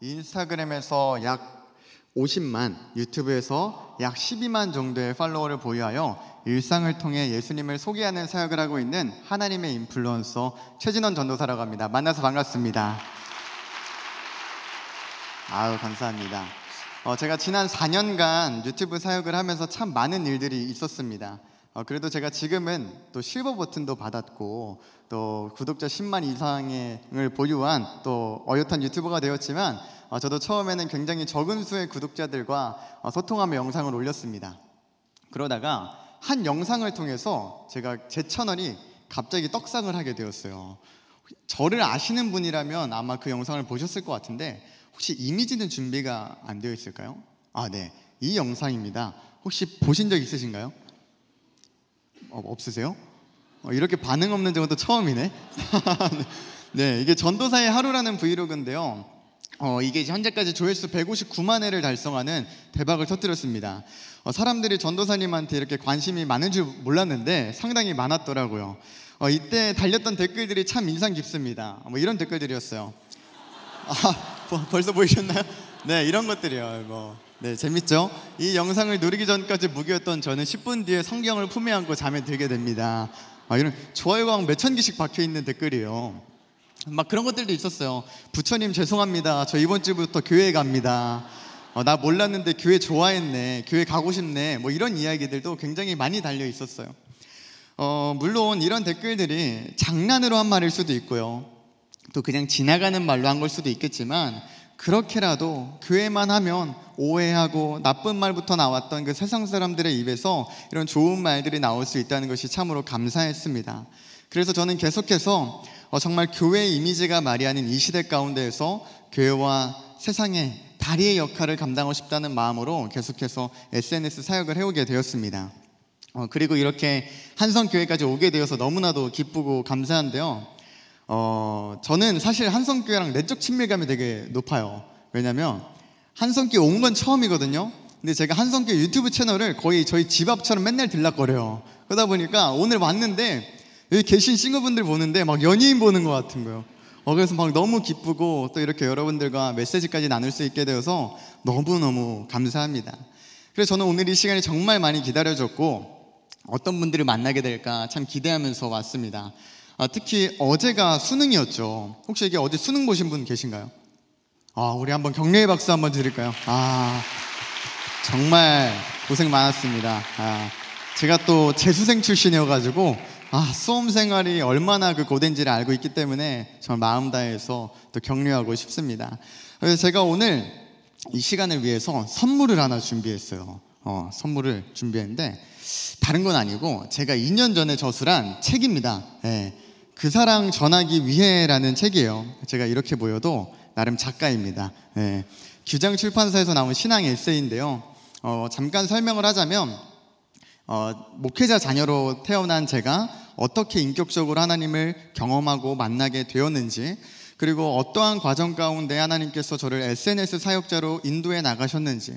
인스타그램에서 약 50만, 유튜브에서 약 12만 정도의 팔로워를 보유하여 일상을 통해 예수님을 소개하는 사역을 하고 있는 하나님의 인플루언서 최진원 전도사라고 합니다. 만나서 반갑습니다. 아우 감사합니다. 어, 제가 지난 4년간 유튜브 사역을 하면서 참 많은 일들이 있었습니다. 어, 그래도 제가 지금은 또 실버 버튼도 받았고 또 구독자 10만 이상을 보유한 또 어엿한 유튜버가 되었지만 어, 저도 처음에는 굉장히 적은 수의 구독자들과 어, 소통하며 영상을 올렸습니다. 그러다가 한 영상을 통해서 제가 제 채널이 갑자기 떡상을 하게 되었어요. 저를 아시는 분이라면 아마 그 영상을 보셨을 것 같은데 혹시 이미지는 준비가 안 되어 있을까요? 아, 네. 이 영상입니다. 혹시 보신 적 있으신가요? 어, 없으세요? 어, 이렇게 반응 없는 적은 또 처음이네. 네, 이게 전도사의 하루라는 브이로그인데요. 어, 이게 현재까지 조회수 159만 회를 달성하는 대박을 터뜨렸습니다. 어, 사람들이 전도사님한테 이렇게 관심이 많은 줄 몰랐는데 상당히 많았더라고요. 어, 이때 달렸던 댓글들이 참 인상 깊습니다. 뭐 이런 댓글들이었어요. 아, 뭐 벌써 보이셨나요? 네, 이런 것들이요. 뭐. 네, 재밌죠? 이 영상을 누리기 전까지 무기였던 저는 10분 뒤에 성경을 품에 안고 잠에 들게 됩니다. 아, 이런 좋아요가 몇천 개씩 박혀 있는 댓글이에요. 막 그런 것들도 있었어요. 부처님 죄송합니다. 저 이번 주부터 교회 에 갑니다. 어, 나 몰랐는데 교회 좋아했네. 교회 가고 싶네. 뭐 이런 이야기들도 굉장히 많이 달려 있었어요. 어, 물론 이런 댓글들이 장난으로 한 말일 수도 있고요. 또 그냥 지나가는 말로 한 걸 수도 있겠지만 그렇게라도 교회만 하면 오해하고 나쁜 말부터 나왔던 그 세상 사람들의 입에서 이런 좋은 말들이 나올 수 있다는 것이 참으로 감사했습니다. 그래서 저는 계속해서 어, 정말 교회 이미지가 말이 아닌 이 시대 가운데에서 교회와 세상의 다리의 역할을 감당하고 싶다는 마음으로 계속해서 SNS 사역을 해오게 되었습니다. 어, 그리고 이렇게 한성교회까지 오게 되어서 너무나도 기쁘고 감사한데요. 어, 저는 사실 한성교회랑 내적 친밀감이 되게 높아요. 왜냐면 한성교회 온 건 처음이거든요. 근데 제가 한성교회 유튜브 채널을 거의 저희 집 앞처럼 맨날 들락거려요. 그러다 보니까 오늘 왔는데 여기 계신 싱어분들 보는데 막 연예인 보는 것 같은 거예요. 어, 그래서 막 너무 기쁘고 또 이렇게 여러분들과 메시지까지 나눌 수 있게 되어서 너무너무 감사합니다. 그래서 저는 오늘 이 시간이 정말 많이 기다려졌고 어떤 분들을 만나게 될까 참 기대하면서 왔습니다. 아, 특히 어제가 수능이었죠. 혹시 이게 어제 수능 보신 분 계신가요? 아, 우리 한번 격려의 박수 한번 드릴까요? 아, 정말 고생 많았습니다. 아, 제가 또 재수생 출신이어가지고 아, 수험 생활이 얼마나 그 고된지를 알고 있기 때문에 정말 마음 다해서 또 격려하고 싶습니다. 그래서 제가 오늘 이 시간을 위해서 선물을 하나 준비했어요. 어, 선물을 준비했는데 다른 건 아니고 제가 2년 전에 저술한 책입니다. 예. 그 사랑 전하기 위해라는 책이에요. 제가 이렇게 보여도 나름 작가입니다. 네. 규정 출판사에서 나온 신앙 에세이인데요. 어, 잠깐 설명을 하자면 어, 목회자 자녀로 태어난 제가 어떻게 인격적으로 하나님을 경험하고 만나게 되었는지 그리고 어떠한 과정 가운데 하나님께서 저를 SNS 사역자로 인도해 나가셨는지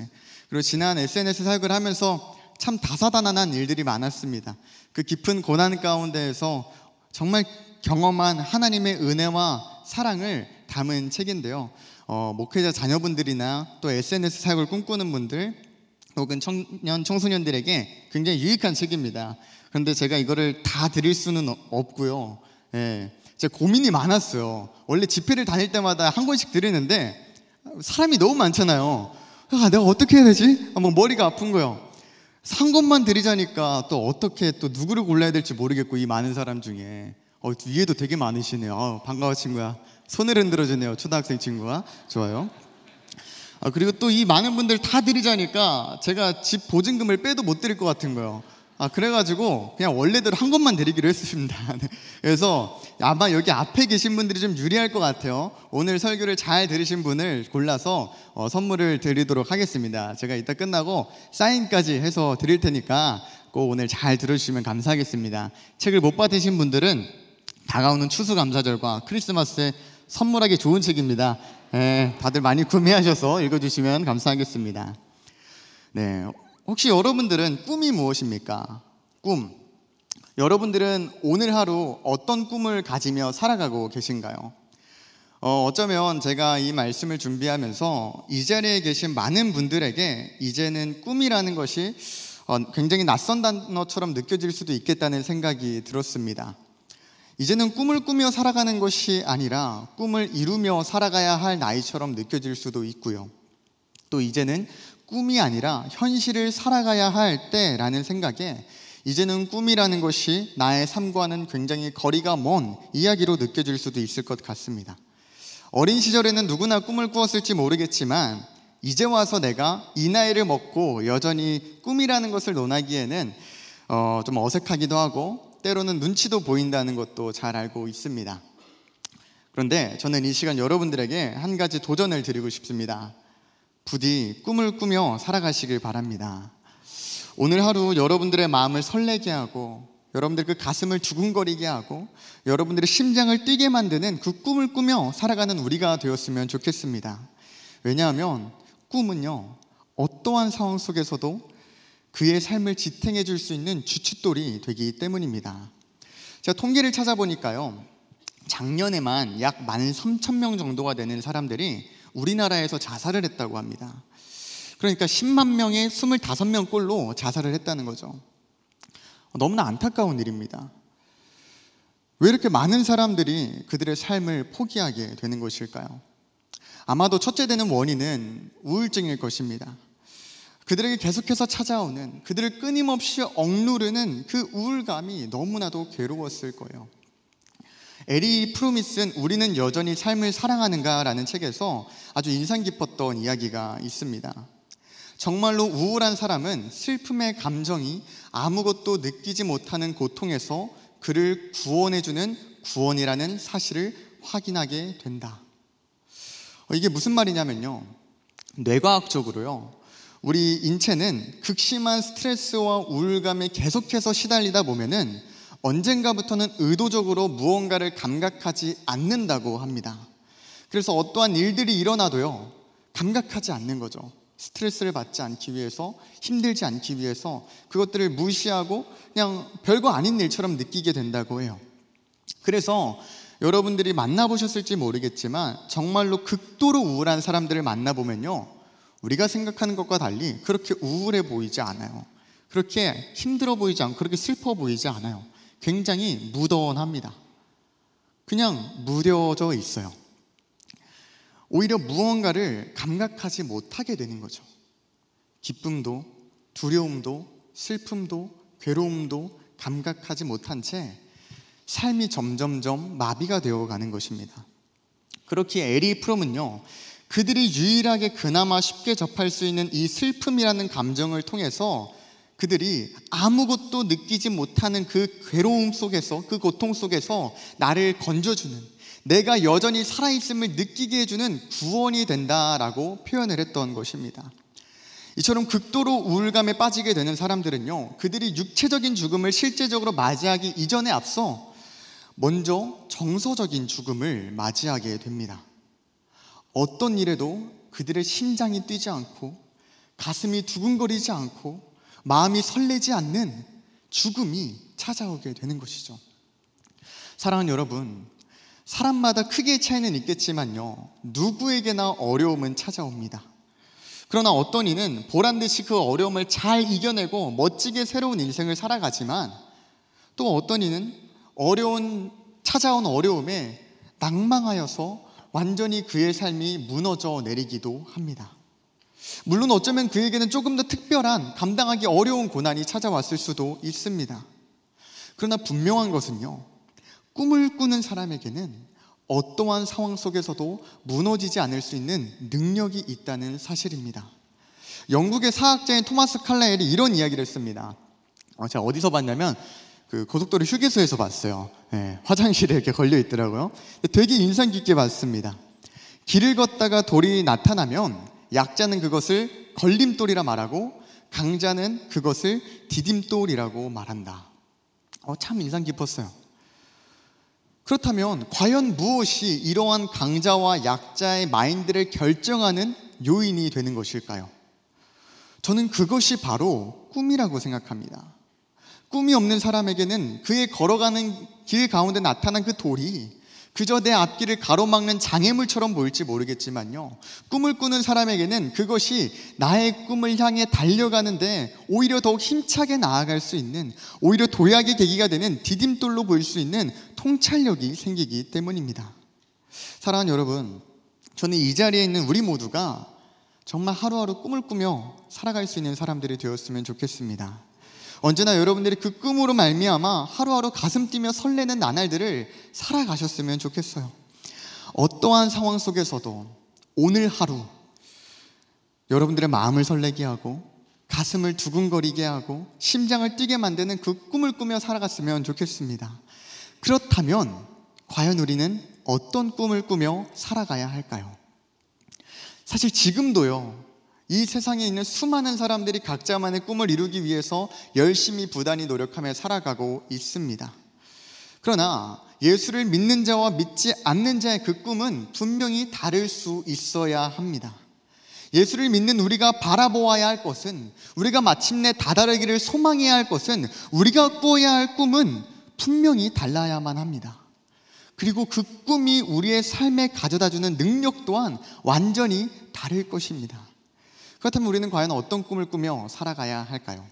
그리고 지난 SNS 사역을 하면서 참 다사다난한 일들이 많았습니다. 그 깊은 고난 가운데에서 정말 경험한 하나님의 은혜와 사랑을 담은 책인데요. 어, 목회자 자녀분들이나 또 SNS 사역을 꿈꾸는 분들 혹은 청년 청소년들에게 굉장히 유익한 책입니다. 그런데 제가 이거를 다 드릴 수는 없고요. 예, 제 고민이 많았어요. 원래 집회를 다닐 때마다 한 권씩 드리는데 사람이 너무 많잖아요. 아, 내가 어떻게 해야 되지? 아, 뭐 머리가 아픈 거요. 산 것만 드리자니까 또 어떻게 또 누구를 골라야 될지 모르겠고 이 많은 사람 중에 어, 위에도 되게 많으시네요. 어, 반가워 친구야. 손을 흔들어 주네요. 초등학생 친구가. 좋아요. 아, 그리고 또 이 많은 분들 다 드리자니까 제가 집 보증금을 빼도 못 드릴 것 같은 거예요. 아, 그래가지고 그냥 원래대로 한 것만 드리기로 했습니다. 네. 그래서 아마 여기 앞에 계신 분들이 좀 유리할 것 같아요. 오늘 설교를 잘 들으신 분을 골라서 어, 선물을 드리도록 하겠습니다. 제가 이따 끝나고 사인까지 해서 드릴 테니까 꼭 오늘 잘 들어주시면 감사하겠습니다. 책을 못 받으신 분들은 다가오는 추수감사절과 크리스마스에 선물하기 좋은 책입니다. 네, 다들 많이 구매하셔서 읽어주시면 감사하겠습니다. 네, 혹시 여러분들은 꿈이 무엇입니까? 꿈. 여러분들은 오늘 하루 어떤 꿈을 가지며 살아가고 계신가요? 어, 어쩌면 제가 이 말씀을 준비하면서 이 자리에 계신 많은 분들에게 이제는 꿈이라는 것이 어, 굉장히 낯선 단어처럼 느껴질 수도 있겠다는 생각이 들었습니다. 이제는 꿈을 꾸며 살아가는 것이 아니라 꿈을 이루며 살아가야 할 나이처럼 느껴질 수도 있고요. 또 이제는 꿈이 아니라 현실을 살아가야 할 때라는 생각에 이제는 꿈이라는 것이 나의 삶과는 굉장히 거리가 먼 이야기로 느껴질 수도 있을 것 같습니다. 어린 시절에는 누구나 꿈을 꾸었을지 모르겠지만 이제 와서 내가 이 나이를 먹고 여전히 꿈이라는 것을 논하기에는 어, 좀 어색하기도 하고 때로는 눈치도 보인다는 것도 잘 알고 있습니다. 그런데 저는 이 시간 여러분들에게 한 가지 도전을 드리고 싶습니다. 부디 꿈을 꾸며 살아가시길 바랍니다. 오늘 하루 여러분들의 마음을 설레게 하고 여러분들 그 가슴을 두근거리게 하고 여러분들의 심장을 뛰게 만드는 그 꿈을 꾸며 살아가는 우리가 되었으면 좋겠습니다. 왜냐하면 꿈은요, 어떠한 상황 속에서도 그의 삶을 지탱해 줄 수 있는 주춧돌이 되기 때문입니다. 제가 통계를 찾아보니까요. 작년에만 약 13,000명 정도가 되는 사람들이 우리나라에서 자살을 했다고 합니다. 그러니까 10만 명의 25명 꼴로 자살을 했다는 거죠. 너무나 안타까운 일입니다. 왜 이렇게 많은 사람들이 그들의 삶을 포기하게 되는 것일까요? 아마도 첫째 되는 원인은 우울증일 것입니다. 그들에게 계속해서 찾아오는 그들을 끊임없이 억누르는 그 우울감이 너무나도 괴로웠을 거예요. 에리 프루미슨 우리는 여전히 삶을 사랑하는가라는 책에서 아주 인상 깊었던 이야기가 있습니다. 정말로 우울한 사람은 슬픔의 감정이 아무것도 느끼지 못하는 고통에서 그를 구원해주는 구원이라는 사실을 확인하게 된다. 어, 이게 무슨 말이냐면요. 뇌과학적으로요. 우리 인체는 극심한 스트레스와 우울감에 계속해서 시달리다 보면은 언젠가부터는 의도적으로 무언가를 감각하지 않는다고 합니다. 그래서 어떠한 일들이 일어나도요, 감각하지 않는 거죠. 스트레스를 받지 않기 위해서, 힘들지 않기 위해서 그것들을 무시하고 그냥 별거 아닌 일처럼 느끼게 된다고 해요. 그래서 여러분들이 만나보셨을지 모르겠지만 정말로 극도로 우울한 사람들을 만나보면요. 우리가 생각하는 것과 달리 그렇게 우울해 보이지 않아요. 그렇게 힘들어 보이지 않고 그렇게 슬퍼 보이지 않아요. 굉장히 무던합니다. 그냥 무뎌져 있어요. 오히려 무언가를 감각하지 못하게 되는 거죠. 기쁨도 두려움도 슬픔도 괴로움도 감각하지 못한 채 삶이 점점점 마비가 되어 가는 것입니다. 그렇게 에리 프롬은요, 그들이 유일하게 그나마 쉽게 접할 수 있는 이 슬픔이라는 감정을 통해서 그들이 아무것도 느끼지 못하는 그 괴로움 속에서 그 고통 속에서 나를 건져주는 내가 여전히 살아있음을 느끼게 해주는 구원이 된다라고 표현을 했던 것입니다. 이처럼 극도로 우울감에 빠지게 되는 사람들은요, 그들이 육체적인 죽음을 실제적으로 맞이하기 이전에 앞서 먼저 정서적인 죽음을 맞이하게 됩니다. 어떤 일에도 그들의 심장이 뛰지 않고 가슴이 두근거리지 않고 마음이 설레지 않는 죽음이 찾아오게 되는 것이죠. 사랑하는 여러분, 사람마다 크게 차이는 있겠지만요, 누구에게나 어려움은 찾아옵니다. 그러나 어떤 이는 보란 듯이 그 어려움을 잘 이겨내고 멋지게 새로운 인생을 살아가지만 또 어떤 이는 어려운 찾아온 어려움에 낭망하여서 완전히 그의 삶이 무너져 내리기도 합니다. 물론 어쩌면 그에게는 조금 더 특별한 감당하기 어려운 고난이 찾아왔을 수도 있습니다. 그러나 분명한 것은요, 꿈을 꾸는 사람에게는 어떠한 상황 속에서도 무너지지 않을 수 있는 능력이 있다는 사실입니다. 영국의 사학자인 토마스 칼라엘이 이런 이야기를 했습니다. 제가 어, 어디서 봤냐면 그 고속도로 휴게소에서 봤어요. 네, 화장실에 이렇게 걸려 있더라고요. 되게 인상 깊게 봤습니다. 길을 걷다가 돌이 나타나면 약자는 그것을 걸림돌이라 말하고 강자는 그것을 디딤돌이라고 말한다. 어, 참 인상 깊었어요. 그렇다면 과연 무엇이 이러한 강자와 약자의 마인드를 결정하는 요인이 되는 것일까요? 저는 그것이 바로 꿈이라고 생각합니다. 꿈이 없는 사람에게는 그의 걸어가는 길 가운데 나타난 그 돌이 그저 내 앞길을 가로막는 장애물처럼 보일지 모르겠지만요. 꿈을 꾸는 사람에게는 그것이 나의 꿈을 향해 달려가는데 오히려 더욱 힘차게 나아갈 수 있는 오히려 도약의 계기가 되는 디딤돌로 보일 수 있는 통찰력이 생기기 때문입니다. 사랑하는 여러분, 저는 이 자리에 있는 우리 모두가 정말 하루하루 꿈을 꾸며 살아갈 수 있는 사람들이 되었으면 좋겠습니다. 언제나 여러분들이 그 꿈으로 말미암아 하루하루 가슴 뛰며 설레는 나날들을 살아가셨으면 좋겠어요. 어떠한 상황 속에서도 오늘 하루 여러분들의 마음을 설레게 하고 가슴을 두근거리게 하고 심장을 뛰게 만드는 그 꿈을 꾸며 살아갔으면 좋겠습니다. 그렇다면 과연 우리는 어떤 꿈을 꾸며 살아가야 할까요? 사실 지금도요, 이 세상에 있는 수많은 사람들이 각자만의 꿈을 이루기 위해서 열심히 부단히 노력하며 살아가고 있습니다. 그러나 예수를 믿는 자와 믿지 않는 자의 그 꿈은 분명히 다를 수 있어야 합니다. 예수를 믿는 우리가 바라보아야 할 것은 우리가 마침내 다다르기를 소망해야 할 것은 우리가 꾸어야 할 꿈은 분명히 달라야만 합니다. 그리고 그 꿈이 우리의 삶에 가져다주는 능력 또한 완전히 다를 것입니다. 그렇다면 우리는 과연 어떤 꿈을 꾸며 살아가야 할까요?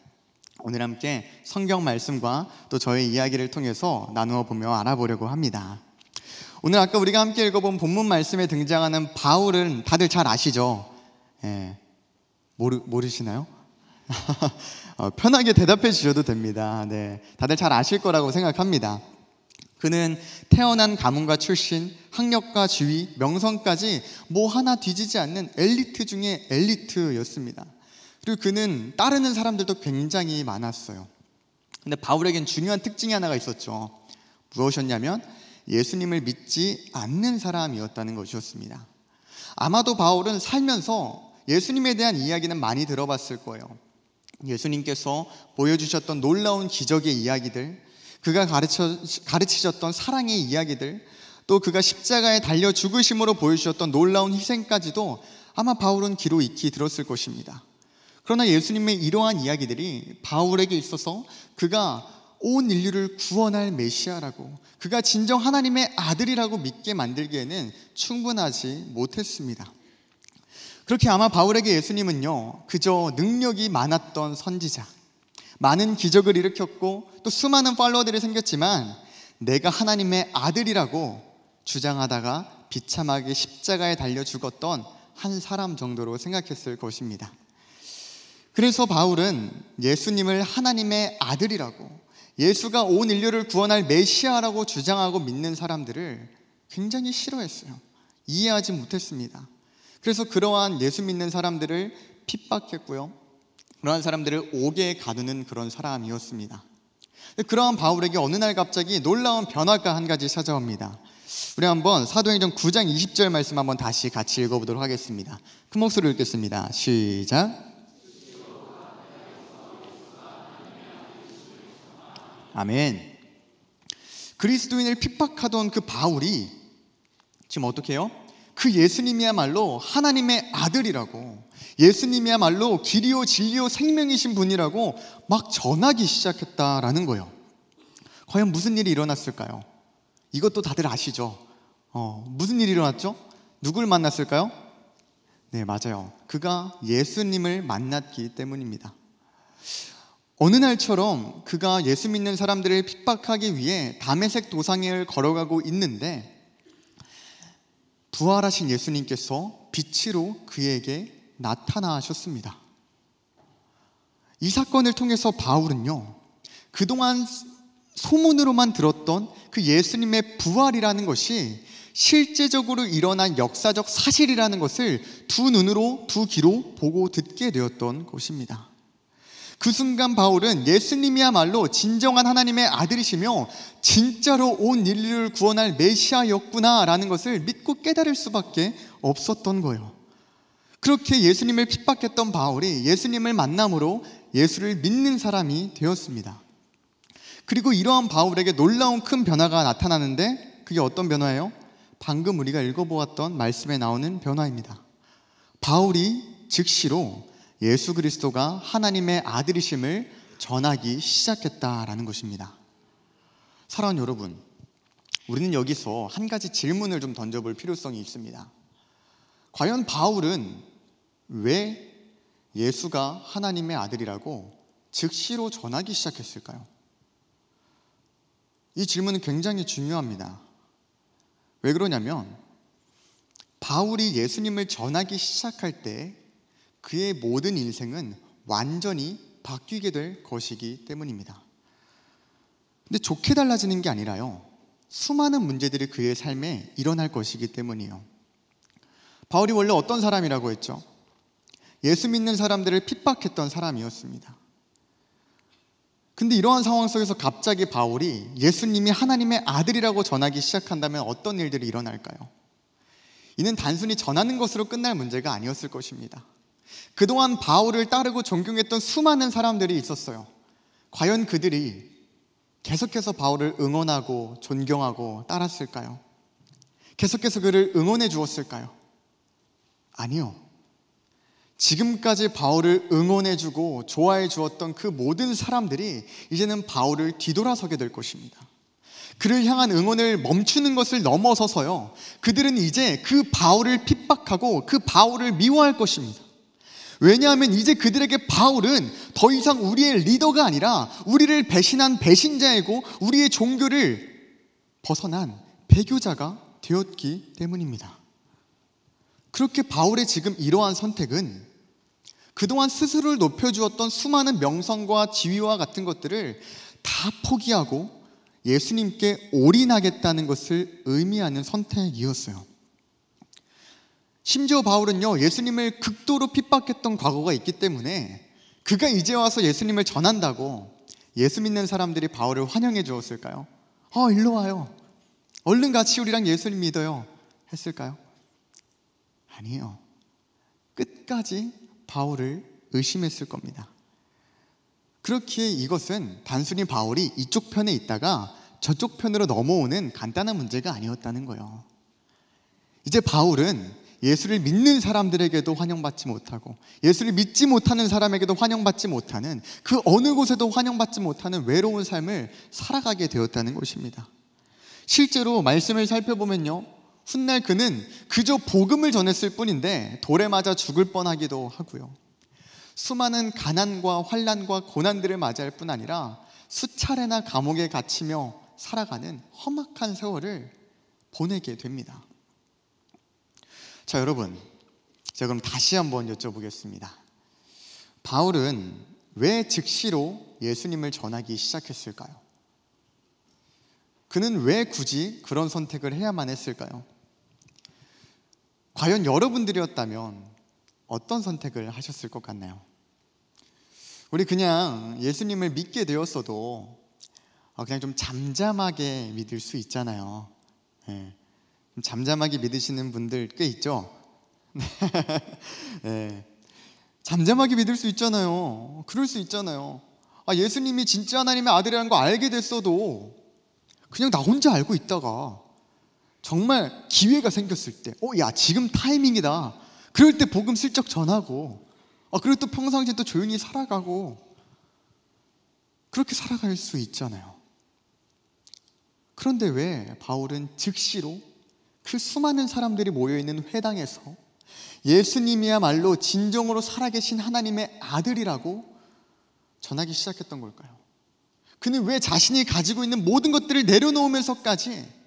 오늘 함께 성경 말씀과 또 저의 이야기를 통해서 나누어 보며 알아보려고 합니다. 오늘 아까 우리가 함께 읽어본 본문 말씀에 등장하는 바울은 다들 잘 아시죠? 예, 모르, 모르시나요? 어, 편하게 대답해 주셔도 됩니다. 네, 다들 잘 아실 거라고 생각합니다. 그는 태어난 가문과 출신, 학력과 지위, 명성까지 뭐 하나 뒤지지 않는 엘리트 중에 엘리트였습니다. 그리고 그는 따르는 사람들도 굉장히 많았어요. 근데 바울에겐 중요한 특징이 하나가 있었죠. 무엇이었냐면 예수님을 믿지 않는 사람이었다는 것이었습니다. 아마도 바울은 살면서 예수님에 대한 이야기는 많이 들어봤을 거예요. 예수님께서 보여주셨던 놀라운 기적의 이야기들, 그가 가르쳐, 가르치셨던 사랑의 이야기들, 또 그가 십자가에 달려 죽으심으로 보여주셨던 놀라운 희생까지도 아마 바울은 귀로 익히 들었을 것입니다. 그러나 예수님의 이러한 이야기들이 바울에게 있어서 그가 온 인류를 구원할 메시아라고 그가 진정 하나님의 아들이라고 믿게 만들기에는 충분하지 못했습니다. 그렇게 아마 바울에게 예수님은요, 그저 능력이 많았던 선지자, 많은 기적을 일으켰고 또 수많은 팔로워들이 생겼지만 내가 하나님의 아들이라고 주장하다가 비참하게 십자가에 달려 죽었던 한 사람 정도로 생각했을 것입니다. 그래서 바울은 예수님을 하나님의 아들이라고 예수가 온 인류를 구원할 메시아라고 주장하고 믿는 사람들을 굉장히 싫어했어요. 이해하지 못했습니다. 그래서 그러한 예수 믿는 사람들을 핍박했고요. 그러한 사람들을 옥에 가두는 그런 사람이었습니다. 그러한 바울에게 어느 날 갑자기 놀라운 변화가 한 가지 찾아옵니다. 우리 한번 사도행전 9장 20절 말씀 한번 다시 같이 읽어보도록 하겠습니다. 큰 목소리로 읽겠습니다. 시작. 아멘. 그리스도인을 핍박하던 그 바울이 지금 어떻게 해요? 그 예수님이야말로 하나님의 아들이라고 예수님이야말로 길이요 진리요 생명이신 분이라고 막 전하기 시작했다라는 거예요. 과연 무슨 일이 일어났을까요? 이것도 다들 아시죠? 어, 무슨 일이 일어났죠? 누굴 만났을까요? 네, 맞아요. 그가 예수님을 만났기 때문입니다. 어느 날처럼 그가 예수 믿는 사람들을 핍박하기 위해 담에색 도상을 걸어가고 있는데 부활하신 예수님께서 빛으로 그에게 나타나셨습니다. 이 사건을 통해서 바울은요, 그동안 소문으로만 들었던 그 예수님의 부활이라는 것이 실제적으로 일어난 역사적 사실이라는 것을 두 눈으로, 두 귀로 보고 듣게 되었던 것입니다. 그 순간 바울은 예수님이야말로 진정한 하나님의 아들이시며 진짜로 온 인류를 구원할 메시아였구나라는 것을 믿고 깨달을 수밖에 없었던 거예요. 그렇게 예수님을 핍박했던 바울이 예수님을 만남으로 예수를 믿는 사람이 되었습니다. 그리고 이러한 바울에게 놀라운 큰 변화가 나타나는데 그게 어떤 변화예요? 방금 우리가 읽어보았던 말씀에 나오는 변화입니다. 바울이 즉시로 예수 그리스도가 하나님의 아들이심을 전하기 시작했다라는 것입니다. 사랑하는 여러분, 우리는 여기서 한 가지 질문을 좀 던져볼 필요성이 있습니다. 과연 바울은 왜 예수가 하나님의 아들이라고 즉시로 전하기 시작했을까요? 이 질문은 굉장히 중요합니다. 왜 그러냐면 바울이 예수님을 전하기 시작할 때 그의 모든 인생은 완전히 바뀌게 될 것이기 때문입니다. 근데 좋게 달라지는 게 아니라요. 수많은 문제들이 그의 삶에 일어날 것이기 때문이에요. 바울이 원래 어떤 사람이라고 했죠? 예수 믿는 사람들을 핍박했던 사람이었습니다. 근데 이러한 상황 속에서 갑자기 바울이 예수님이 하나님의 아들이라고 전하기 시작한다면 어떤 일들이 일어날까요? 이는 단순히 전하는 것으로 끝날 문제가 아니었을 것입니다. 그동안 바울을 따르고 존경했던 수많은 사람들이 있었어요. 과연 그들이 계속해서 바울을 응원하고 존경하고 따랐을까요? 계속해서 그를 응원해 주었을까요? 아니요. 지금까지 바울을 응원해주고 좋아해 주었던 그 모든 사람들이 이제는 바울을 뒤돌아서게 될 것입니다. 그를 향한 응원을 멈추는 것을 넘어서서요. 그들은 이제 그 바울을 핍박하고 그 바울을 미워할 것입니다. 왜냐하면 이제 그들에게 바울은 더 이상 우리의 리더가 아니라 우리를 배신한 배신자이고 우리의 종교를 벗어난 배교자가 되었기 때문입니다. 그렇게 바울의 지금 이러한 선택은 그동안 스스로를 높여주었던 수많은 명성과 지위와 같은 것들을 다 포기하고 예수님께 올인하겠다는 것을 의미하는 선택이었어요. 심지어 바울은요, 예수님을 극도로 핍박했던 과거가 있기 때문에 그가 이제 와서 예수님을 전한다고 예수 믿는 사람들이 바울을 환영해 주었을까요? 어, 일로 와요. 얼른 같이 우리랑 예수님 믿어요. 했을까요? 아니에요. 끝까지 바울을 의심했을 겁니다. 그렇기에 이것은 단순히 바울이 이쪽 편에 있다가 저쪽 편으로 넘어오는 간단한 문제가 아니었다는 거예요. 이제 바울은 예수를 믿는 사람들에게도 환영받지 못하고 예수를 믿지 못하는 사람에게도 환영받지 못하는 그 어느 곳에도 환영받지 못하는 외로운 삶을 살아가게 되었다는 것입니다. 실제로 말씀을 살펴보면요. 훗날 그는 그저 복음을 전했을 뿐인데 돌에 맞아 죽을 뻔하기도 하고요. 수많은 가난과 환란과 고난들을 맞이할 뿐 아니라 수차례나 감옥에 갇히며 살아가는 험악한 세월을 보내게 됩니다. 자, 여러분. 제가 그럼 다시 한번 여쭤보겠습니다. 바울은 왜 즉시로 예수님을 전하기 시작했을까요? 그는 왜 굳이 그런 선택을 해야만 했을까요? 과연 여러분들이었다면 어떤 선택을 하셨을 것 같나요? 우리 그냥 예수님을 믿게 되었어도 아, 그냥 좀 잠잠하게 믿을 수 있잖아요. 예. 잠잠하게 믿으시는 분들 꽤 있죠? 네. 예. 잠잠하게 믿을 수 있잖아요. 그럴 수 있잖아요. 아, 예수님이 진짜 하나님의 아들이라는 거 알게 됐어도 그냥 나 혼자 알고 있다가 정말 기회가 생겼을 때, 어, 야, 지금 타이밍이다. 그럴 때 복음 슬쩍 전하고, 어, 그리고 또 평상시에 또 조용히 살아가고, 그렇게 살아갈 수 있잖아요. 그런데 왜 바울은 즉시로 그 수많은 사람들이 모여있는 회당에서 예수님이야말로 진정으로 살아계신 하나님의 아들이라고 전하기 시작했던 걸까요? 그는 왜 자신이 가지고 있는 모든 것들을 내려놓으면서까지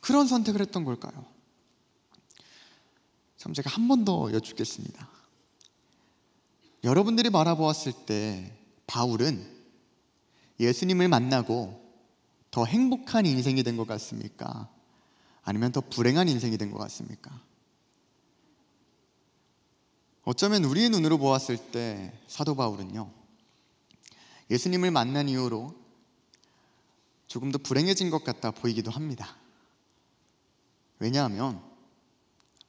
그런 선택을 했던 걸까요? 참 제가 한 번 더 여쭙겠습니다. 여러분들이 바라보았을 때 바울은 예수님을 만나고 더 행복한 인생이 된 것 같습니까? 아니면 더 불행한 인생이 된 것 같습니까? 어쩌면 우리의 눈으로 보았을 때 사도 바울은요, 예수님을 만난 이후로 조금 더 불행해진 것 같다 보이기도 합니다. 왜냐하면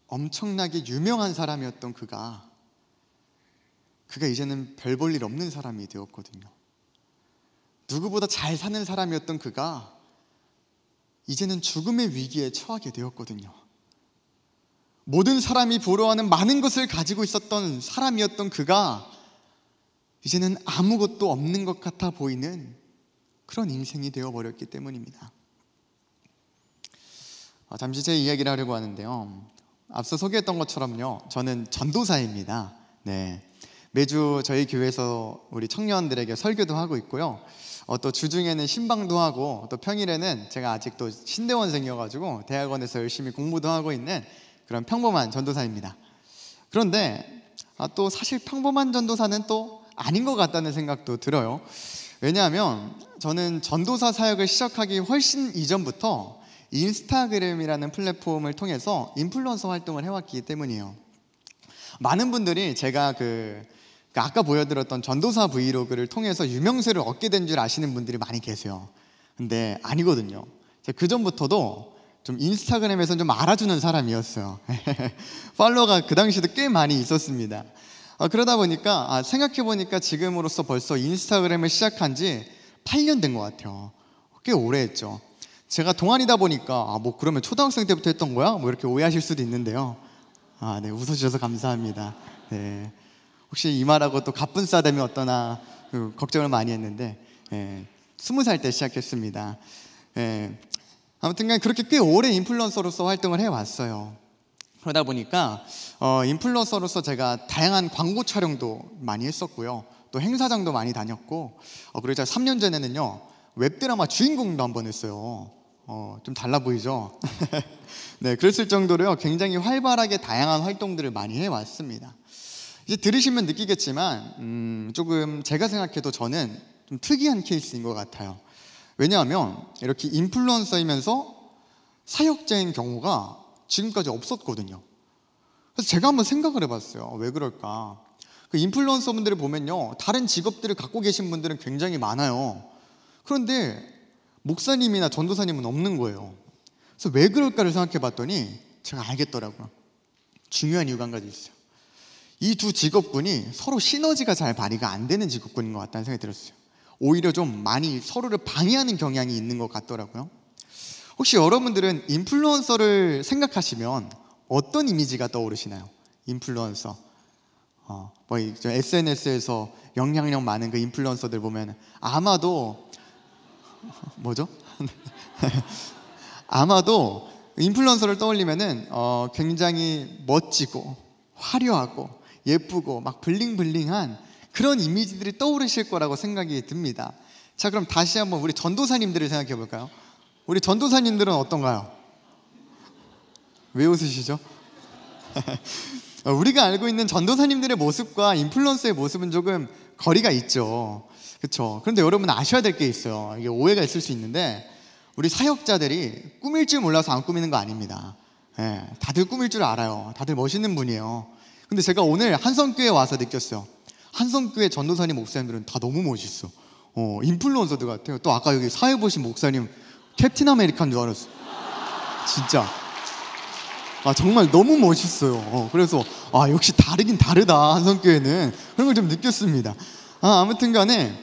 엄청나게 유명한 사람이었던 그가 그가 이제는 별 볼 일 없는 사람이 되었거든요. 누구보다 잘 사는 사람이었던 그가 이제는 죽음의 위기에 처하게 되었거든요. 모든 사람이 부러워하는 많은 것을 가지고 있었던 사람이었던 그가 이제는 아무것도 없는 것 같아 보이는 그런 인생이 되어버렸기 때문입니다. 어, 잠시 제 이야기를 하려고 하는데요. 앞서 소개했던 것처럼요. 저는 전도사입니다. 네. 매주 저희 교회에서 우리 청년들에게 설교도 하고 있고요. 어, 또 주중에는 신방도 하고 또 평일에는 제가 아직도 신대원생이어가지고 대학원에서 열심히 공부도 하고 있는 그런 평범한 전도사입니다. 그런데 아, 또 사실 평범한 전도사는 또 아닌 것 같다는 생각도 들어요. 왜냐하면 저는 전도사 사역을 시작하기 훨씬 이전부터 인스타그램이라는 플랫폼을 통해서 인플루언서 활동을 해왔기 때문이에요. 많은 분들이 제가 그, 그 아까 보여드렸던 전도사 브이로그를 통해서 유명세를 얻게 된 줄 아시는 분들이 많이 계세요. 근데 아니거든요. 그 전부터도 좀 인스타그램에서 좀 알아주는 사람이었어요. 팔로워가 그 당시도 꽤 많이 있었습니다. 아, 그러다 보니까 아, 생각해 보니까 지금으로서 벌써 인스타그램을 시작한 지 8년 된 것 같아요. 꽤 오래 했죠. 제가 동안이다 보니까 아, 뭐 그러면 초등학생 때부터 했던 거야? 뭐 이렇게 오해하실 수도 있는데요. 아, 네, 웃어주셔서 감사합니다. 네. 혹시 이 말하고 또 가쁜 싸대면 어떠나 그 걱정을 많이 했는데 예, 스무 0살때 시작했습니다. 예, 아무튼간 그렇게 꽤 오래 인플루언서로서 활동을 해왔어요. 그러다 보니까 어, 인플루언서로서 제가 다양한 광고 촬영도 많이 했었고요. 또 행사장도 많이 다녔고 어, 그리고 제가 3년 전에는요. 웹드라마 주인공도 한 번 했어요. 어, 좀 달라 보이죠? 네, 그랬을 정도로요. 굉장히 활발하게 다양한 활동들을 많이 해왔습니다. 이제 들으시면 느끼겠지만, 음, 조금 제가 생각해도 저는 좀 특이한 케이스인 것 같아요. 왜냐하면 이렇게 인플루언서이면서 사역자인 경우가 지금까지 없었거든요. 그래서 제가 한번 생각을 해봤어요. 왜 그럴까? 그 인플루언서분들을 보면요. 다른 직업들을 갖고 계신 분들은 굉장히 많아요. 그런데 목사님이나 전도사님은 없는 거예요. 그래서 왜 그럴까를 생각해 봤더니 제가 알겠더라고요. 중요한 이유가 한 가지 있어요. 이 두 직업군이 서로 시너지가 잘 발휘가 안 되는 직업군인 것 같다는 생각이 들었어요. 오히려 좀 많이 서로를 방해하는 경향이 있는 것 같더라고요. 혹시 여러분들은 인플루언서를 생각하시면 어떤 이미지가 떠오르시나요? 인플루언서. 어, 뭐 SNS에서 영향력 많은 그 인플루언서들 보면 아마도 뭐죠? 아마도 인플루언서를 떠올리면은 어, 굉장히 멋지고 화려하고 예쁘고 막 블링블링한 그런 이미지들이 떠오르실 거라고 생각이 듭니다. 자, 그럼 다시 한번 우리 전도사님들을 생각해 볼까요? 우리 전도사님들은 어떤가요? 왜 웃으시죠? 우리가 알고 있는 전도사님들의 모습과 인플루언서의 모습은 조금 거리가 있죠. 그렇죠. 그런데 여러분 아셔야 될 게 있어요. 이게 오해가 있을 수 있는데 우리 사역자들이 꾸밀 줄 몰라서 안 꾸미는 거 아닙니다. 예, 다들 꾸밀 줄 알아요. 다들 멋있는 분이에요. 근데 제가 오늘 한성교회 와서 느꼈어요. 한성교회 전도사님 목사님들은 다 너무 멋있어. 어, 인플루언서들 같아요. 또 아까 여기 사회 보신 목사님 캡틴 아메리칸 줄 알았어. 진짜. 아, 정말 너무 멋있어요. 어, 그래서, 아, 역시 다르긴 다르다. 한성교회는. 그런 걸 좀 느꼈습니다. 아, 아무튼 간에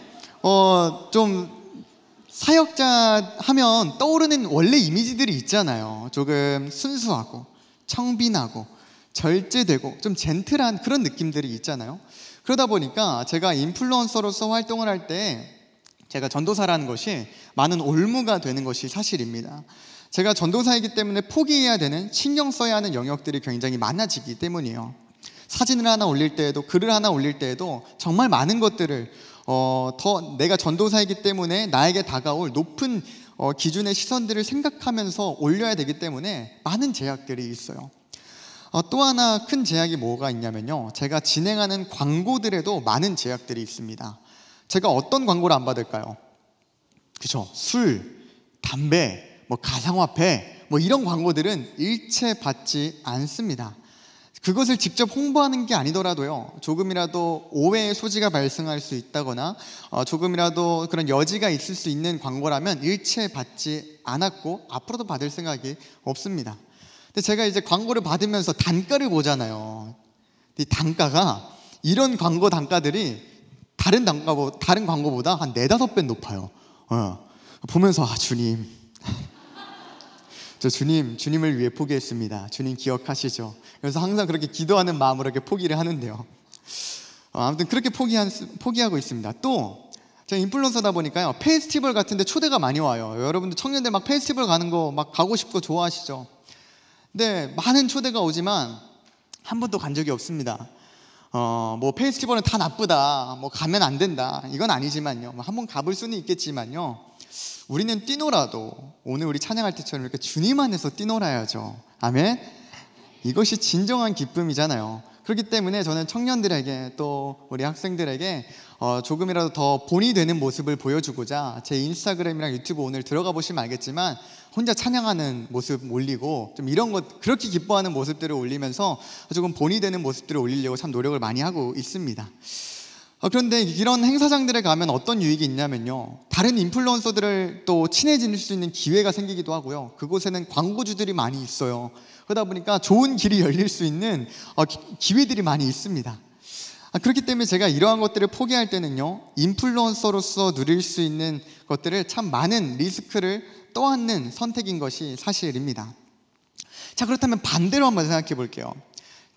어, 좀 사역자 하면 떠오르는 원래 이미지들이 있잖아요. 조금 순수하고 청빈하고 절제되고 좀 젠틀한 그런 느낌들이 있잖아요. 그러다 보니까 제가 인플루언서로서 활동을 할 때 제가 전도사라는 것이 많은 올무가 되는 것이 사실입니다. 제가 전도사이기 때문에 포기해야 되는 신경 써야 하는 영역들이 굉장히 많아지기 때문이에요. 사진을 하나 올릴 때에도 글을 하나 올릴 때에도 정말 많은 것들을 어, 더 내가 전도사이기 때문에 나에게 다가올 높은 어, 기준의 시선들을 생각하면서 올려야 되기 때문에 많은 제약들이 있어요. 어, 또 하나 큰 제약이 뭐가 있냐면요. 제가 진행하는 광고들에도 많은 제약들이 있습니다. 제가 어떤 광고를 안 받을까요? 그죠? 술, 담배, 뭐 가상화폐, 뭐 이런 광고들은 일체 받지 않습니다. 그것을 직접 홍보하는 게 아니더라도요, 조금이라도 오해의 소지가 발생할 수 있다거나, 어, 조금이라도 그런 여지가 있을 수 있는 광고라면 일체 받지 않았고, 앞으로도 받을 생각이 없습니다. 근데 제가 이제 광고를 받으면서 단가를 보잖아요. 이 단가가, 이런 광고 단가들이 다른 단가, 다른 광고보다 한 네다섯 배 높아요. 어, 보면서, 아, 주님, 저 주님, 주님을 위해 포기했습니다. 주님 기억하시죠? 그래서 항상 그렇게 기도하는 마음으로 이렇게 포기를 하는데요. 어, 아무튼 그렇게 포기한, 포기하고 있습니다. 또, 제가 인플루언서다 보니까요, 페스티벌 같은데 초대가 많이 와요. 여러분들 청년들 막 페스티벌 가는 거 막 가고 싶고 좋아하시죠? 근데 많은 초대가 오지만 한 번도 간 적이 없습니다. 어, 뭐 페스티벌은 다 나쁘다, 뭐 가면 안 된다, 이건 아니지만요. 뭐 한번 가볼 수는 있겠지만요. 우리는 뛰노라도 오늘 우리 찬양할 때처럼 이렇게 주님 안에서 뛰노라야죠 아멘. 이것이 진정한 기쁨이잖아요. 그렇기 때문에 저는 청년들에게 또 우리 학생들에게 어, 조금이라도 더 본이 되는 모습을 보여주고자 제 인스타그램이랑 유튜브 오늘 들어가 보시면 알겠지만 혼자 찬양하는 모습 올리고 좀 이런 것 그렇게 기뻐하는 모습들을 올리면서 조금 본이 되는 모습들을 올리려고 참 노력을 많이 하고 있습니다. 아, 그런데 이런 행사장들에 가면 어떤 유익이 있냐면요. 다른 인플루언서들을 또 친해질 수 있는 기회가 생기기도 하고요. 그곳에는 광고주들이 많이 있어요. 그러다 보니까 좋은 길이 열릴 수 있는 어, 기회들이 많이 있습니다. 아, 그렇기 때문에 제가 이러한 것들을 포기할 때는요. 인플루언서로서 누릴 수 있는 것들을 참 많은 리스크를 떠안는 선택인 것이 사실입니다. 자, 그렇다면 반대로 한번 생각해 볼게요.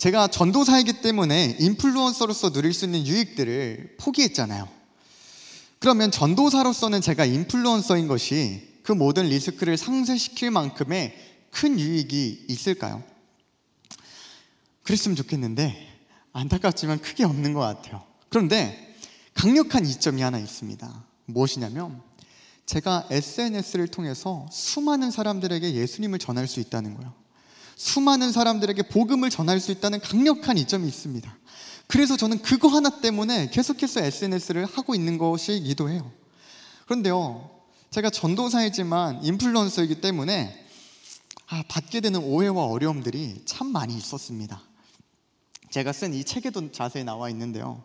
제가 전도사이기 때문에 인플루언서로서 누릴 수 있는 유익들을 포기했잖아요. 그러면 전도사로서는 제가 인플루언서인 것이 그 모든 리스크를 상쇄시킬 만큼의 큰 유익이 있을까요? 그랬으면 좋겠는데 안타깝지만 크게 없는 것 같아요. 그런데 강력한 이점이 하나 있습니다. 무엇이냐면 제가 SNS를 통해서 수많은 사람들에게 예수님을 전할 수 있다는 거예요. 수많은 사람들에게 복음을 전할 수 있다는 강력한 이점이 있습니다. 그래서 저는 그거 하나 때문에 계속해서 SNS를 하고 있는 것이기도 해요. 그런데요, 제가 전도사이지만 인플루언서이기 때문에 아, 받게 되는 오해와 어려움들이 참 많이 있었습니다. 제가 쓴 이 책에도 자세히 나와 있는데요.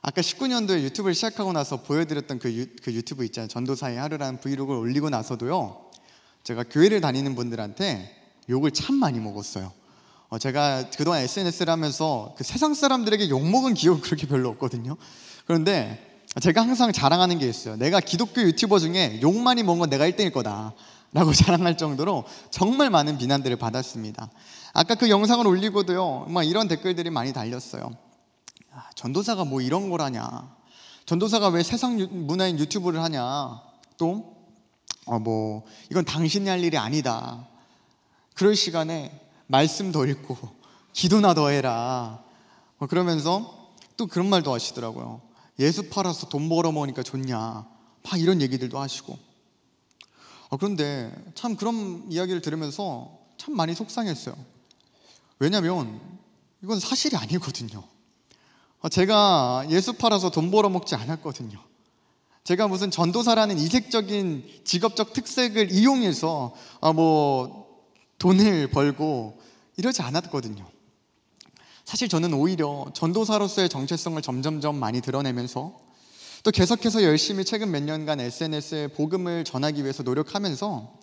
아까 19년도에 유튜브를 시작하고 나서 보여드렸던 그, 유, 그 유튜브 있잖아요. 전도사의 하루라는 브이로그를 올리고 나서도요. 제가 교회를 다니는 분들한테 욕을 참 많이 먹었어요. 어, 제가 그동안 SNS를 하면서 그 세상 사람들에게 욕먹은 기억 그렇게 별로 없거든요. 그런데 제가 항상 자랑하는 게 있어요. 내가 기독교 유튜버 중에 욕 많이 먹은 건 내가 1등일 거다. 라고 자랑할 정도로 정말 많은 비난들을 받았습니다. 아까 그 영상을 올리고도요, 막 이런 댓글들이 많이 달렸어요. 아, 전도사가 뭐 이런 거라냐 전도사가 왜 세상 유, 문화인 유튜브를 하냐. 또, 어, 뭐, 이건 당신이 할 일이 아니다. 그럴 시간에 말씀 더 읽고 기도나 더 해라. 뭐 그러면서 또 그런 말도 하시더라고요. 예수 팔아서 돈 벌어 먹으니까 좋냐. 막 이런 얘기들도 하시고. 아, 그런데 참 그런 이야기를 들으면서 참 많이 속상했어요. 왜냐면 이건 사실이 아니거든요. 아, 제가 예수 팔아서 돈 벌어 먹지 않았거든요. 제가 무슨 전도사라는 이색적인 직업적 특색을 이용해서 아뭐 돈을 벌고 이러지 않았거든요. 사실 저는 오히려 전도사로서의 정체성을 점점점 많이 드러내면서 또 계속해서 열심히 최근 몇 년간 SNS에 복음을 전하기 위해서 노력하면서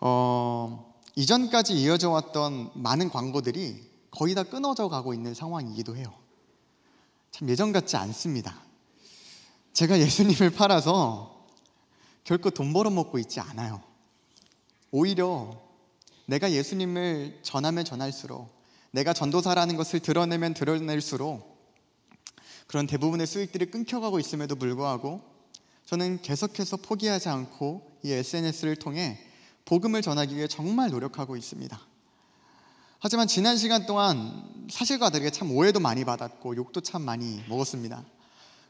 어, 이전까지 이어져 왔던 많은 광고들이 거의 다 끊어져 가고 있는 상황이기도 해요. 참 예전 같지 않습니다. 제가 예수님을 팔아서 결코 돈 벌어먹고 있지 않아요. 오히려 내가 예수님을 전하면 전할수록 내가 전도사라는 것을 드러내면 드러낼수록 그런 대부분의 수익들이 끊겨가고 있음에도 불구하고 저는 계속해서 포기하지 않고 이 SNS를 통해 복음을 전하기 위해 정말 노력하고 있습니다. 하지만 지난 시간 동안 사실과 다르게 참 오해도 많이 받았고 욕도 참 많이 먹었습니다.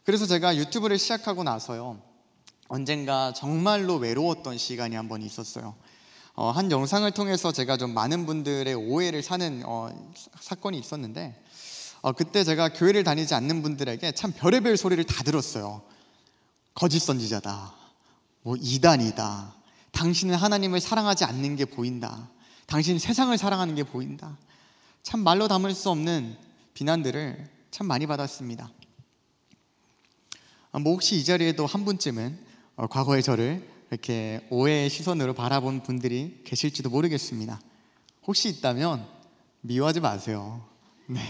그래서 제가 유튜브를 시작하고 나서요. 언젠가 정말로 외로웠던 시간이 한 번 있었어요. 어, 한 영상을 통해서 제가 좀 많은 분들의 오해를 사는 어, 사건이 있었는데 어, 그때 제가 교회를 다니지 않는 분들에게 참 별의별 소리를 다 들었어요. 거짓 선지자다. 뭐 이단이다. 당신은 하나님을 사랑하지 않는 게 보인다. 당신 세상을 사랑하는 게 보인다. 참 말로 담을 수 없는 비난들을 참 많이 받았습니다. 어, 뭐 혹시 이 자리에도 한 분쯤은 어, 과거의 저를 이렇게 오해의 시선으로 바라본 분들이 계실지도 모르겠습니다. 혹시 있다면 미워하지 마세요. 네.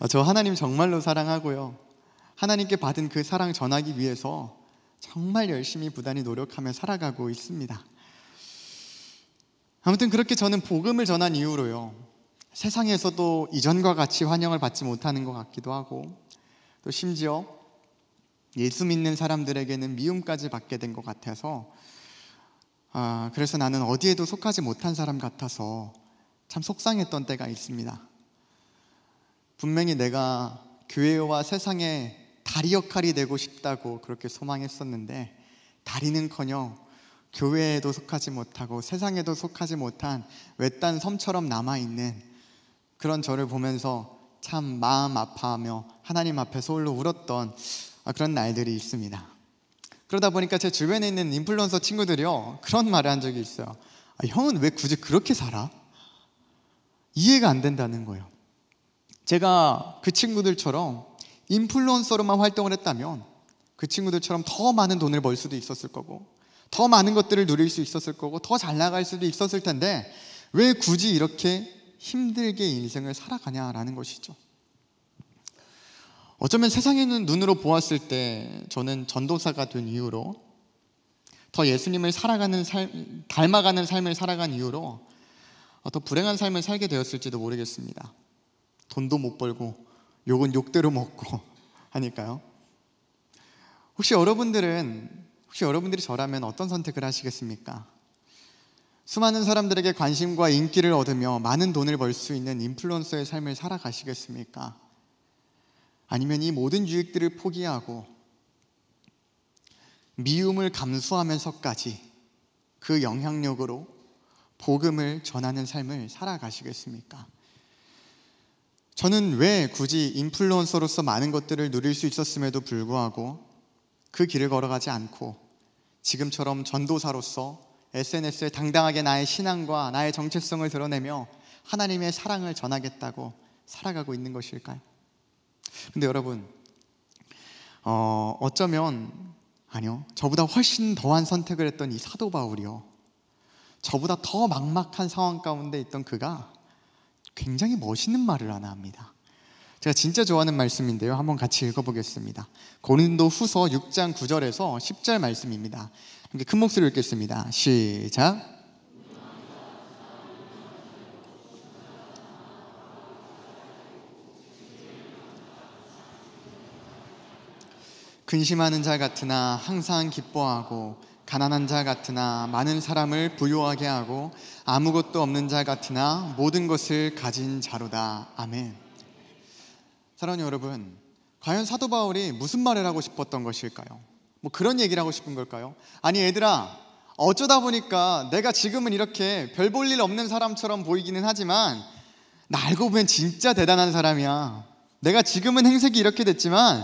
어, 저 하나님 정말로 사랑하고요. 하나님께 받은 그 사랑 전하기 위해서 정말 열심히 부단히 노력하며 살아가고 있습니다. 아무튼 그렇게 저는 복음을 전한 이후로요. 세상에서도 이전과 같이 환영을 받지 못하는 것 같기도 하고 또 심지어 예수 믿는 사람들에게는 미움까지 받게 된 것 같아서 아, 그래서 나는 어디에도 속하지 못한 사람 같아서 참 속상했던 때가 있습니다. 분명히 내가 교회와 세상의 다리 역할이 되고 싶다고 그렇게 소망했었는데 다리는커녕 교회에도 속하지 못하고 세상에도 속하지 못한 외딴 섬처럼 남아있는 그런 저를 보면서 참 마음 아파하며 하나님 앞에 서울로 울었던 아, 그런 날들이 있습니다. 그러다 보니까 제 주변에 있는 인플루언서 친구들이요 그런 말을 한 적이 있어요. 아, 형은 왜 굳이 그렇게 살아? 이해가 안 된다는 거예요. 제가 그 친구들처럼 인플루언서로만 활동을 했다면 그 친구들처럼 더 많은 돈을 벌 수도 있었을 거고 더 많은 것들을 누릴 수 있었을 거고 더 잘 나갈 수도 있었을 텐데 왜 굳이 이렇게 힘들게 인생을 살아가냐라는 것이죠. 어쩌면 세상에 는 눈으로 보았을 때 저는 전도사가 된 이후로 더 예수님을 살아가는 삶, 닮아가는 삶을 살아간 이후로 어, 더 불행한 삶을 살게 되었을지도 모르겠습니다. 돈도 못 벌고 욕은 욕대로 먹고 하니까요. 혹시 여러분들은 혹시 여러분들이 저라면 어떤 선택을 하시겠습니까? 수많은 사람들에게 관심과 인기를 얻으며 많은 돈을 벌 수 있는 인플루언서의 삶을 살아가시겠습니까? 아니면 이 모든 유익들을 포기하고 미움을 감수하면서까지 그 영향력으로 복음을 전하는 삶을 살아가시겠습니까? 저는 왜 굳이 인플루언서로서 많은 것들을 누릴 수 있었음에도 불구하고 그 길을 걸어가지 않고 지금처럼 전도사로서 SNS에 당당하게 나의 신앙과 나의 정체성을 드러내며 하나님의 사랑을 전하겠다고 살아가고 있는 것일까요? 근데 여러분, 어, 어쩌면, 아니요. 저보다 훨씬 더한 선택을 했던 이 사도 바울이요. 저보다 더 막막한 상황 가운데 있던 그가 굉장히 멋있는 말을 하나 합니다. 제가 진짜 좋아하는 말씀인데요. 한번 같이 읽어보겠습니다. 고린도 후서 6장 9절에서 10절 말씀입니다. 큰 목소리로 읽겠습니다. 시작. 근심하는 자 같으나 항상 기뻐하고 가난한 자 같으나 많은 사람을 부유하게 하고 아무것도 없는 자 같으나 모든 것을 가진 자로다. 아멘. 사랑하는 여러분, 과연 사도 바울이 무슨 말을 하고 싶었던 것일까요? 뭐 그런 얘기를 하고 싶은 걸까요? 아니 얘들아, 어쩌다 보니까 내가 지금은 이렇게 별 볼 일 없는 사람처럼 보이기는 하지만 나 알고 보면 진짜 대단한 사람이야. 내가 지금은 행색이 이렇게 됐지만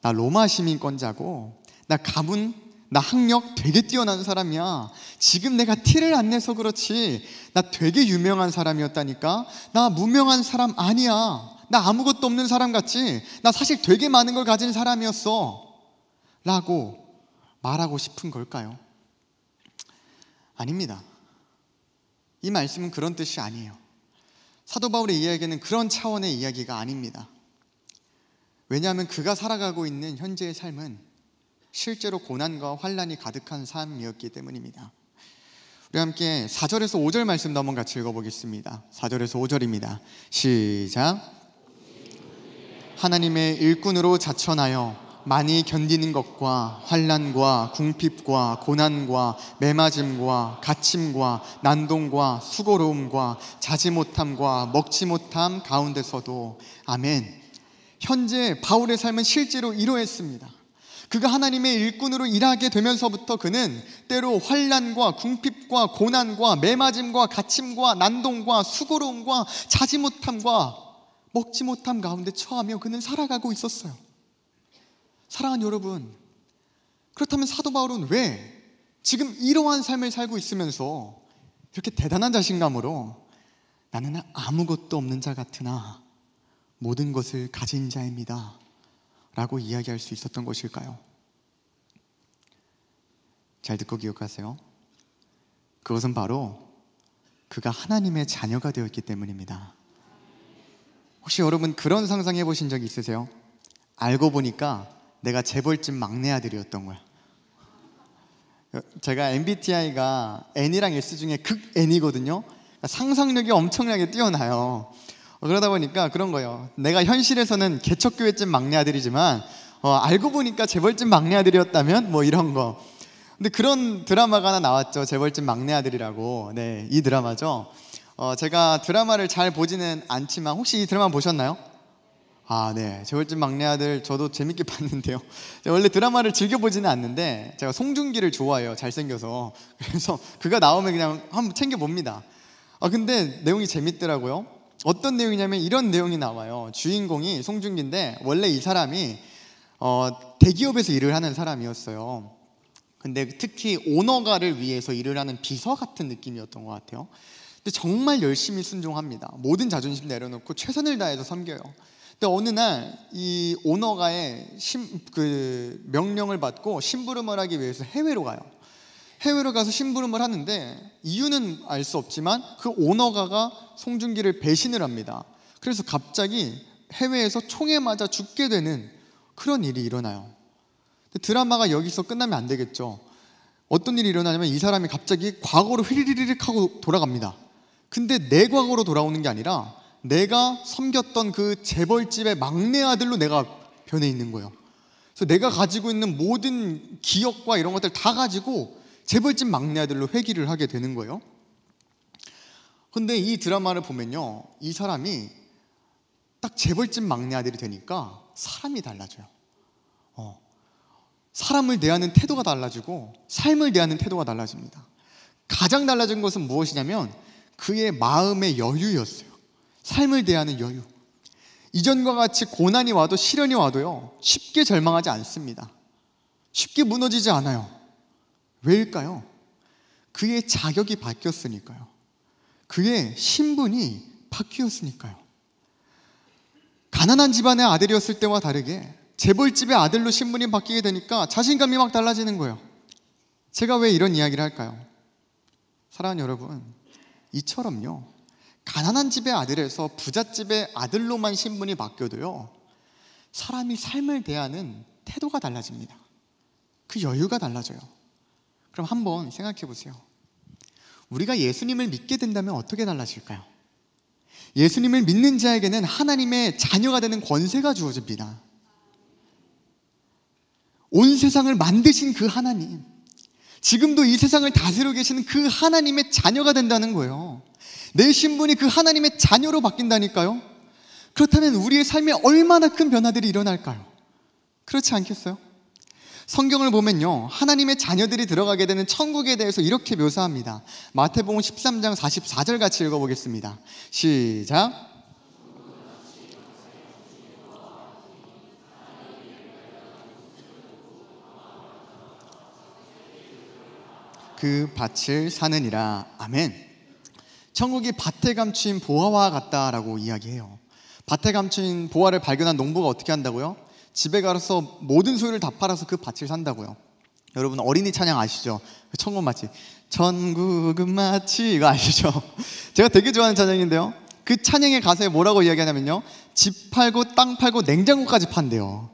나 로마 시민권자고 나 가문 나 학력 되게 뛰어난 사람이야. 지금 내가 티를 안 내서 그렇지. 나 되게 유명한 사람이었다니까. 나 무명한 사람 아니야. 나 아무것도 없는 사람 같지. 나 사실 되게 많은 걸 가진 사람이었어. 라고 말하고 싶은 걸까요? 아닙니다. 이 말씀은 그런 뜻이 아니에요. 사도 바울의 이야기는 그런 차원의 이야기가 아닙니다. 왜냐하면 그가 살아가고 있는 현재의 삶은 실제로 고난과 환란이 가득한 삶이었기 때문입니다. 우리 함께 4절에서 5절 말씀도 한번 같이 읽어보겠습니다. 4절에서 5절입니다. 시작. 하나님의 일꾼으로 자천하여 많이 견디는 것과 환란과 궁핍과 고난과 매맞음과 갇힘과 난동과 수고로움과 자지 못함과 먹지 못함 가운데서도 아멘. 현재 바울의 삶은 실제로 이러했습니다. 그가 하나님의 일꾼으로 일하게 되면서부터 그는 때로 환란과 궁핍과 고난과 매맞음과 갇힘과 난동과 수고로움과 자지 못함과 먹지 못함 가운데 처하며 그는 살아가고 있었어요. 사랑하는 여러분, 그렇다면 사도 바울은 왜 지금 이러한 삶을 살고 있으면서 이렇게 대단한 자신감으로 나는 아무것도 없는 자 같으나 모든 것을 가진 자입니다. 라고 이야기할 수 있었던 것일까요? 잘 듣고 기억하세요. 그것은 바로 그가 하나님의 자녀가 되었기 때문입니다. 혹시 여러분 그런 상상해 보신 적 있으세요? 알고 보니까 내가 재벌집 막내 아들이었던 거야. 제가 MBTI가 N이랑 S 중에 극 N이거든요. 상상력이 엄청나게 뛰어나요. 어, 그러다 보니까 그런 거예요. 내가 현실에서는 개척교회집 막내 아들이지만 어, 알고 보니까 재벌집 막내 아들이었다면 뭐 이런 거. 근데 그런 드라마가 하나 나왔죠. 재벌집 막내 아들이라고. 네, 이 드라마죠. 어, 제가 드라마를 잘 보지는 않지만 혹시 이 드라마 보셨나요? 아, 네. 재벌집 막내 아들 저도 재밌게 봤는데요. 원래 드라마를 즐겨 보지는 않는데 제가 송중기를 좋아해요. 잘생겨서. 그래서 그가 나오면 그냥 한번 챙겨 봅니다. 아, 근데 내용이 재밌더라고요. 어떤 내용이냐면 이런 내용이 나와요. 주인공이 송중기인데 원래 이 사람이 어, 대기업에서 일을 하는 사람이었어요. 근데 특히 오너가를 위해서 일을 하는 비서 같은 느낌이었던 것 같아요. 근데 정말 열심히 순종합니다. 모든 자존심 내려놓고 최선을 다해서 섬겨요. 근데 어느 날 이 오너가의 심, 그 명령을 받고 심부름을 하기 위해서 해외로 가요. 해외로 가서 심부름을 하는데 이유는 알 수 없지만 그 오너가가 송중기를 배신을 합니다. 그래서 갑자기 해외에서 총에 맞아 죽게 되는 그런 일이 일어나요. 드라마가 여기서 끝나면 안 되겠죠. 어떤 일이 일어나냐면 이 사람이 갑자기 과거로 휘리릭 하고 돌아갑니다. 근데 내 과거로 돌아오는 게 아니라 내가 섬겼던 그 재벌집의 막내 아들로 내가 변해 있는 거예요. 그래서 내가 가지고 있는 모든 기억과 이런 것들 다 가지고 재벌집 막내 아들로 회귀를 하게 되는 거예요. 근데 이 드라마를 보면요. 이 사람이 딱 재벌집 막내 아들이 되니까 사람이 달라져요. 어. 사람을 대하는 태도가 달라지고 삶을 대하는 태도가 달라집니다. 가장 달라진 것은 무엇이냐면 그의 마음의 여유였어요. 삶을 대하는 여유. 이전과 같이 고난이 와도 시련이 와도요. 쉽게 절망하지 않습니다. 쉽게 무너지지 않아요. 왜일까요? 그의 자격이 바뀌었으니까요. 그의 신분이 바뀌었으니까요. 가난한 집안의 아들이었을 때와 다르게 재벌집의 아들로 신분이 바뀌게 되니까 자신감이 막 달라지는 거예요. 제가 왜 이런 이야기를 할까요? 사랑하는 여러분, 이처럼요. 가난한 집의 아들에서 부잣집의 아들로만 신분이 바뀌어도요. 사람이 삶을 대하는 태도가 달라집니다. 그 여유가 달라져요. 그럼 한번 생각해 보세요. 우리가 예수님을 믿게 된다면 어떻게 달라질까요? 예수님을 믿는 자에게는 하나님의 자녀가 되는 권세가 주어집니다. 온 세상을 만드신 그 하나님, 지금도 이 세상을 다스려 계시는 그 하나님의 자녀가 된다는 거예요. 내 신분이 그 하나님의 자녀로 바뀐다니까요. 그렇다면 우리의 삶에 얼마나 큰 변화들이 일어날까요? 그렇지 않겠어요? 성경을 보면요. 하나님의 자녀들이 들어가게 되는 천국에 대해서 이렇게 묘사합니다. 마태복음 13장 44절 같이 읽어 보겠습니다. 시작. 그 밭을 사느니라. 아멘. 천국이 밭에 감춘 보화와 같다라고 이야기해요. 밭에 감춘 보화를 발견한 농부가 어떻게 한다고요? 집에 가서 모든 소유를 다 팔아서 그 밭을 산다고요. 여러분 어린이 찬양 아시죠? 그 천국 마치 천국은 마치 이거 아시죠? 제가 되게 좋아하는 찬양인데요. 그 찬양의 가사에 뭐라고 이야기하냐면요. 집 팔고 땅 팔고 냉장고까지 판대요.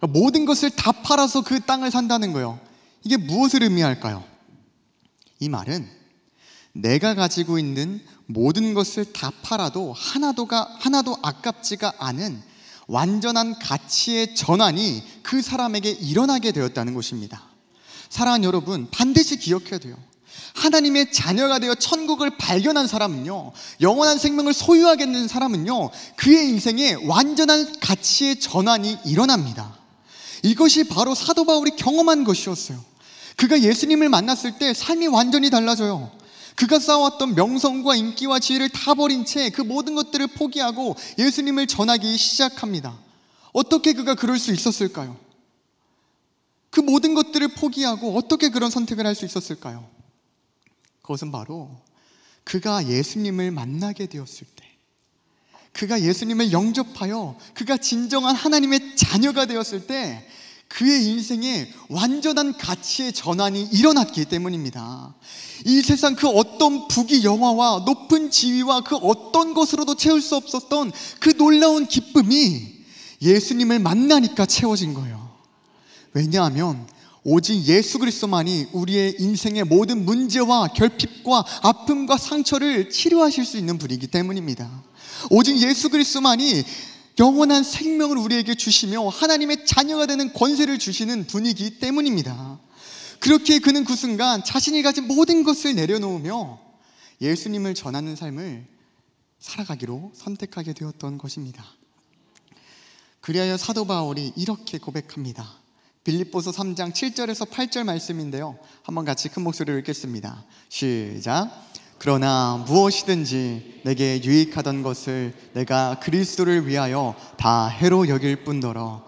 그러니까 모든 것을 다 팔아서 그 땅을 산다는 거예요. 이게 무엇을 의미할까요? 이 말은 내가 가지고 있는 모든 것을 다 팔아도 하나도가 하나도 아깝지가 않은 완전한 가치의 전환이 그 사람에게 일어나게 되었다는 것입니다. 사랑하는 여러분, 반드시 기억해야 돼요. 하나님의 자녀가 되어 천국을 발견한 사람은요, 영원한 생명을 소유하게 된 사람은요, 그의 인생에 완전한 가치의 전환이 일어납니다. 이것이 바로 사도 바울이 경험한 것이었어요. 그가 예수님을 만났을 때 삶이 완전히 달라져요. 그가 쌓아왔던 명성과 인기와 지위를 다 버린 채 그 모든 것들을 포기하고 예수님을 전하기 시작합니다. 어떻게 그가 그럴 수 있었을까요? 그 모든 것들을 포기하고 어떻게 그런 선택을 할 수 있었을까요? 그것은 바로 그가 예수님을 만나게 되었을 때, 그가 예수님을 영접하여 그가 진정한 하나님의 자녀가 되었을 때 그의 인생에 완전한 가치의 전환이 일어났기 때문입니다. 이 세상 그 어떤 부귀 영화와 높은 지위와 그 어떤 것으로도 채울 수 없었던 그 놀라운 기쁨이 예수님을 만나니까 채워진 거예요. 왜냐하면 오직 예수 그리스도만이 우리의 인생의 모든 문제와 결핍과 아픔과 상처를 치료하실 수 있는 분이기 때문입니다. 오직 예수 그리스도만이 영원한 생명을 우리에게 주시며 하나님의 자녀가 되는 권세를 주시는 분이기 때문입니다. 그렇게 그는 그 순간 자신이 가진 모든 것을 내려놓으며 예수님을 전하는 삶을 살아가기로 선택하게 되었던 것입니다. 그리하여 사도 바울이 이렇게 고백합니다. 빌립보서 3장 7절에서 8절 말씀인데요. 한번 같이 큰 목소리로 읽겠습니다. 시작. 그러나 무엇이든지 내게 유익하던 것을 내가 그리스도를 위하여 다 해로 여길 뿐더러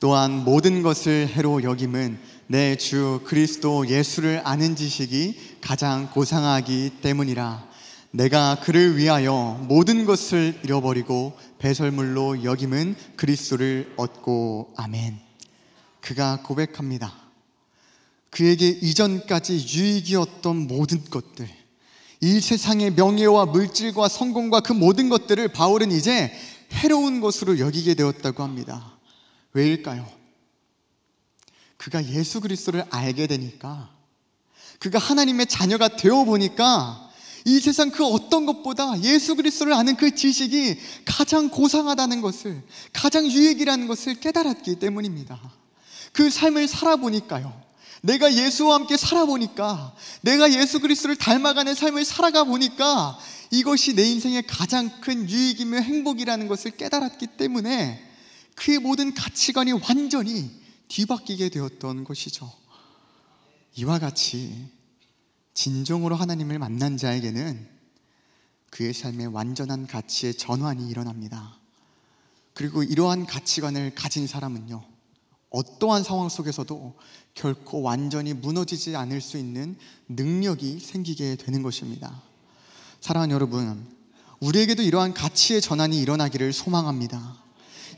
또한 모든 것을 해로 여김은 내 주 그리스도 예수를 아는 지식이 가장 고상하기 때문이라 내가 그를 위하여 모든 것을 잃어버리고 배설물로 여김은 그리스도를 얻고 아멘 그가 고백합니다 그에게 이전까지 유익이었던 모든 것들 이 세상의 명예와 물질과 성공과 그 모든 것들을 바울은 이제 해로운 것으로 여기게 되었다고 합니다. 왜일까요? 그가 예수 그리스도를 알게 되니까 그가 하나님의 자녀가 되어 보니까 이 세상 그 어떤 것보다 예수 그리스도를 아는 그 지식이 가장 고상하다는 것을 가장 유익이라는 것을 깨달았기 때문입니다. 그 삶을 살아보니까요. 내가 예수와 함께 살아보니까, 내가 예수 그리스도를 닮아가는 삶을 살아가 보니까 이것이 내 인생의 가장 큰 유익이며 행복이라는 것을 깨달았기 때문에 그의 모든 가치관이 완전히 뒤바뀌게 되었던 것이죠. 이와 같이 진정으로 하나님을 만난 자에게는 그의 삶의 완전한 가치의 전환이 일어납니다. 그리고 이러한 가치관을 가진 사람은요, 어떠한 상황 속에서도 결코 완전히 무너지지 않을 수 있는 능력이 생기게 되는 것입니다. 사랑하는 여러분, 우리에게도 이러한 가치의 전환이 일어나기를 소망합니다.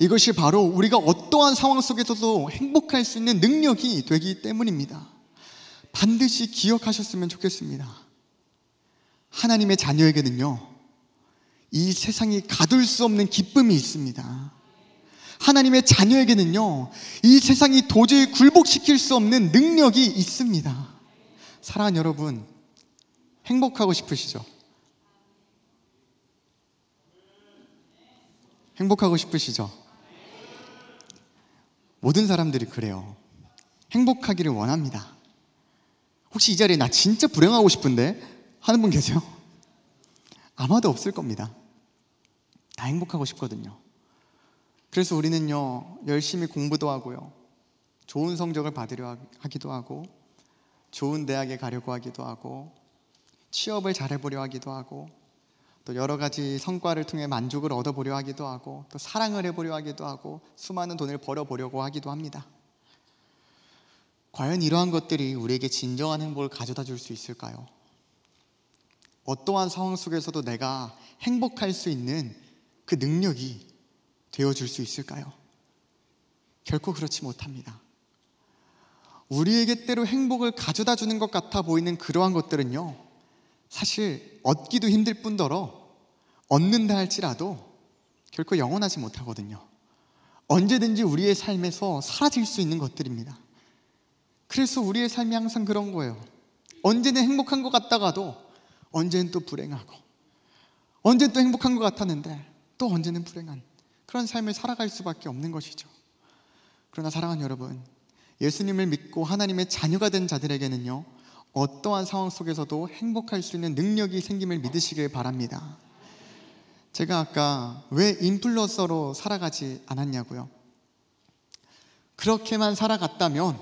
이것이 바로 우리가 어떠한 상황 속에서도 행복할 수 있는 능력이 되기 때문입니다. 반드시 기억하셨으면 좋겠습니다. 하나님의 자녀에게는요, 이 세상이 가둘 수 없는 기쁨이 있습니다. 하나님의 자녀에게는요, 이 세상이 도저히 굴복시킬 수 없는 능력이 있습니다. 사랑하는 여러분, 행복하고 싶으시죠? 행복하고 싶으시죠? 모든 사람들이 그래요. 행복하기를 원합니다. 혹시 이 자리에 나 진짜 불행하고 싶은데 하는 분 계세요? 아마도 없을 겁니다. 다 행복하고 싶거든요. 그래서 우리는요, 열심히 공부도 하고요. 좋은 성적을 받으려 하기도 하고, 좋은 대학에 가려고 하기도 하고, 취업을 잘해보려 하기도 하고, 또 여러 가지 성과를 통해 만족을 얻어보려 하기도 하고, 또 사랑을 해보려 하기도 하고, 수많은 돈을 벌어보려고 하기도 합니다. 과연 이러한 것들이 우리에게 진정한 행복을 가져다 줄 수 있을까요? 어떠한 상황 속에서도 내가 행복할 수 있는 그 능력이 되어줄 수 있을까요? 결코 그렇지 못합니다. 우리에게 때로 행복을 가져다 주는 것 같아 보이는 그러한 것들은요, 사실 얻기도 힘들 뿐더러 얻는다 할지라도 결코 영원하지 못하거든요. 언제든지 우리의 삶에서 사라질 수 있는 것들입니다. 그래서 우리의 삶이 항상 그런 거예요. 언제는 행복한 것 같다가도 언제는 또 불행하고, 언제는 또 행복한 것 같았는데 또 언제는 불행한. 그런 삶을 살아갈 수밖에 없는 것이죠. 그러나 사랑하는 여러분, 예수님을 믿고 하나님의 자녀가 된 자들에게는요, 어떠한 상황 속에서도 행복할 수 있는 능력이 생김을 믿으시길 바랍니다. 제가 아까 왜 인플루언서로 살아가지 않았냐고요. 그렇게만 살아갔다면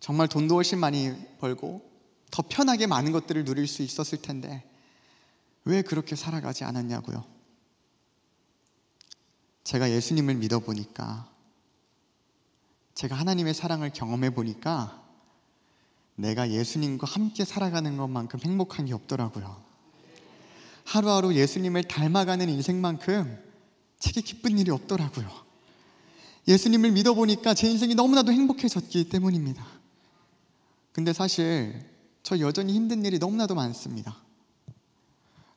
정말 돈도 훨씬 많이 벌고 더 편하게 많은 것들을 누릴 수 있었을 텐데 왜 그렇게 살아가지 않았냐고요. 제가 예수님을 믿어보니까, 제가 하나님의 사랑을 경험해보니까, 내가 예수님과 함께 살아가는 것만큼 행복한 게 없더라고요. 하루하루 예수님을 닮아가는 인생만큼 책에 기쁜 일이 없더라고요. 예수님을 믿어보니까 제 인생이 너무나도 행복해졌기 때문입니다. 근데 사실 저 여전히 힘든 일이 너무나도 많습니다.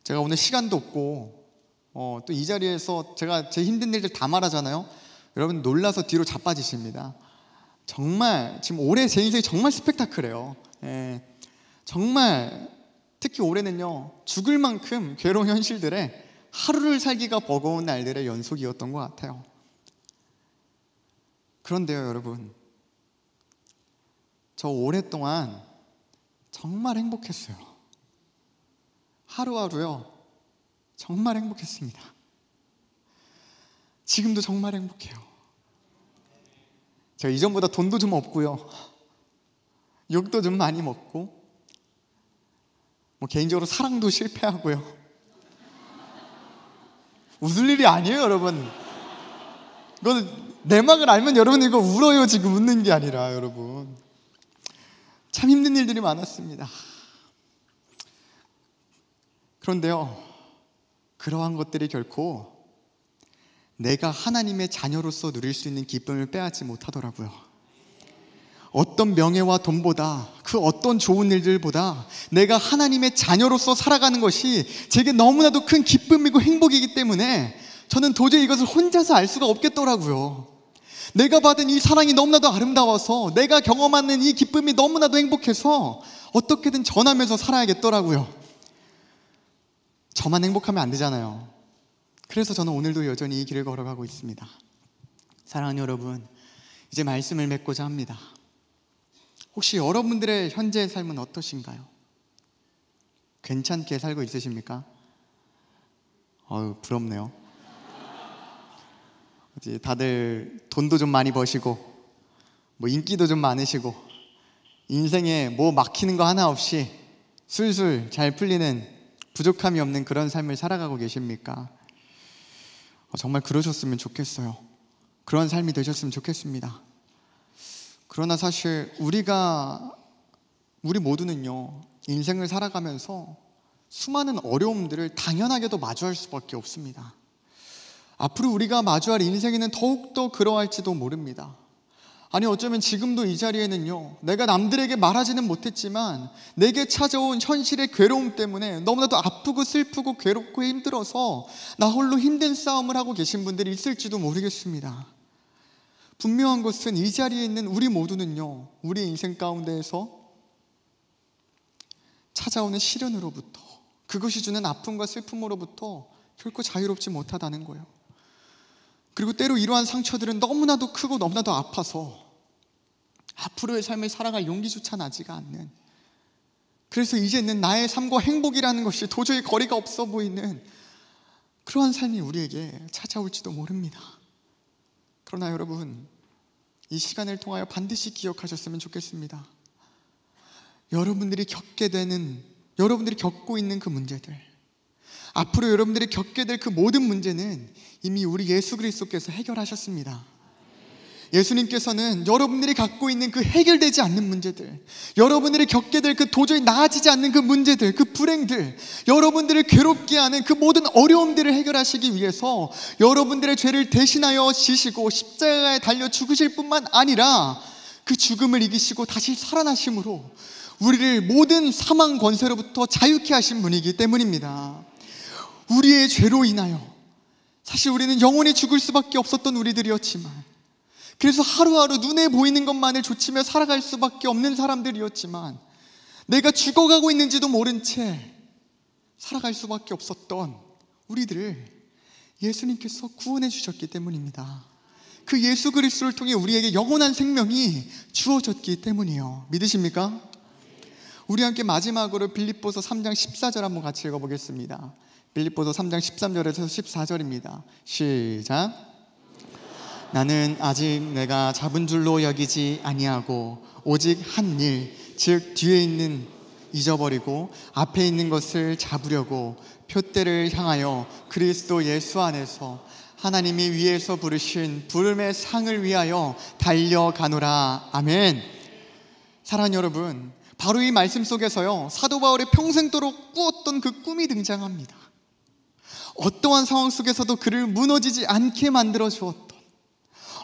제가 오늘 시간도 없고 어, 또 이 자리에서 제가 제 힘든 일들 다 말하잖아요. 여러분 놀라서 뒤로 자빠지십니다. 정말 지금 올해 제 인생이 정말 스펙타클해요. 예, 정말 특히 올해는요 죽을 만큼 괴로운 현실들에 하루를 살기가 버거운 날들의 연속이었던 것 같아요. 그런데요 여러분 저 오랫동안 정말 행복했어요. 하루하루요 정말 행복했습니다. 지금도 정말 행복해요. 제가 이전보다 돈도 좀 없고요. 욕도 좀 많이 먹고, 뭐 개인적으로 사랑도 실패하고요. 웃을 일이 아니에요, 여러분. 이건 내막을 알면 여러분 이거 울어요 지금 웃는 게 아니라 여러분 참 힘든 일들이 많았습니다. 그런데요 그러한 것들이 결코 내가 하나님의 자녀로서 누릴 수 있는 기쁨을 빼앗지 못하더라고요. 어떤 명예와 돈보다 그 어떤 좋은 일들보다 내가 하나님의 자녀로서 살아가는 것이 제게 너무나도 큰 기쁨이고 행복이기 때문에 저는 도저히 이것을 혼자서 알 수가 없겠더라고요. 내가 받은 이 사랑이 너무나도 아름다워서 내가 경험하는 이 기쁨이 너무나도 행복해서 어떻게든 전하면서 살아야겠더라고요. 저만 행복하면 안 되잖아요. 그래서 저는 오늘도 여전히 이 길을 걸어가고 있습니다. 사랑하는 여러분, 이제 말씀을 맺고자 합니다. 혹시 여러분들의 현재 삶은 어떠신가요? 괜찮게 살고 있으십니까? 어유 부럽네요. 다들 돈도 좀 많이 버시고, 뭐 인기도 좀 많으시고, 인생에 뭐 막히는 거 하나 없이 술술 잘 풀리는 부족함이 없는 그런 삶을 살아가고 계십니까? 어, 정말 그러셨으면 좋겠어요. 그런 삶이 되셨으면 좋겠습니다. 그러나 사실 우리가 우리 모두는요 인생을 살아가면서 수많은 어려움들을 당연하게도 마주할 수밖에 없습니다. 앞으로 우리가 마주할 인생에는 더욱더 그러할지도 모릅니다. 아니 어쩌면 지금도 이 자리에는요, 내가 남들에게 말하지는 못했지만 내게 찾아온 현실의 괴로움 때문에 너무나도 아프고 슬프고 괴롭고 힘들어서 나 홀로 힘든 싸움을 하고 계신 분들이 있을지도 모르겠습니다. 분명한 것은 이 자리에 있는 우리 모두는요, 우리 인생 가운데에서 찾아오는 시련으로부터 그것이 주는 아픔과 슬픔으로부터 결코 자유롭지 못하다는 거예요. 그리고 때로 이러한 상처들은 너무나도 크고 너무나도 아파서 앞으로의 삶을 살아갈 용기조차 나지가 않는 그래서 이제는 나의 삶과 행복이라는 것이 도저히 거리가 없어 보이는 그러한 삶이 우리에게 찾아올지도 모릅니다. 그러나 여러분, 이 시간을 통하여 반드시 기억하셨으면 좋겠습니다. 여러분들이 겪게 되는, 여러분들이 겪고 있는 그 문제들, 앞으로 여러분들이 겪게 될 그 모든 문제는 이미 우리 예수 그리스도께서 해결하셨습니다. 예수님께서는 여러분들이 갖고 있는 그 해결되지 않는 문제들, 여러분들이 겪게 될 그 도저히 나아지지 않는 그 문제들, 그 불행들, 여러분들을 괴롭게 하는 그 모든 어려움들을 해결하시기 위해서 여러분들의 죄를 대신하여 지시고 십자가에 달려 죽으실 뿐만 아니라 그 죽음을 이기시고 다시 살아나심으로 우리를 모든 사망 권세로부터 자유케 하신 분이기 때문입니다. 우리의 죄로 인하여 사실 우리는 영원히 죽을 수밖에 없었던 우리들이었지만 그래서 하루하루 눈에 보이는 것만을 조치며 살아갈 수밖에 없는 사람들이었지만 내가 죽어가고 있는지도 모른 채 살아갈 수밖에 없었던 우리들을 예수님께서 구원해 주셨기 때문입니다. 그 예수 그리스도를 통해 우리에게 영원한 생명이 주어졌기 때문이요 믿으십니까? 우리 함께 마지막으로 빌립보서 3장 14절 한번 같이 읽어보겠습니다. 빌립보서 3장 13절에서 14절입니다. 시작. 나는 아직 내가 잡은 줄로 여기지 아니하고 오직 한 일, 즉 뒤에 있는 잊어버리고 앞에 있는 것을 잡으려고 표대를 향하여 그리스도 예수 안에서 하나님이 위에서 부르신 부름의 상을 위하여 달려가노라. 아멘. 사랑 여러분, 바로 이 말씀 속에서요, 사도 바울의 평생도록 꾸었던 그 꿈이 등장합니다. 어떠한 상황 속에서도 그를 무너지지 않게 만들어 주었던,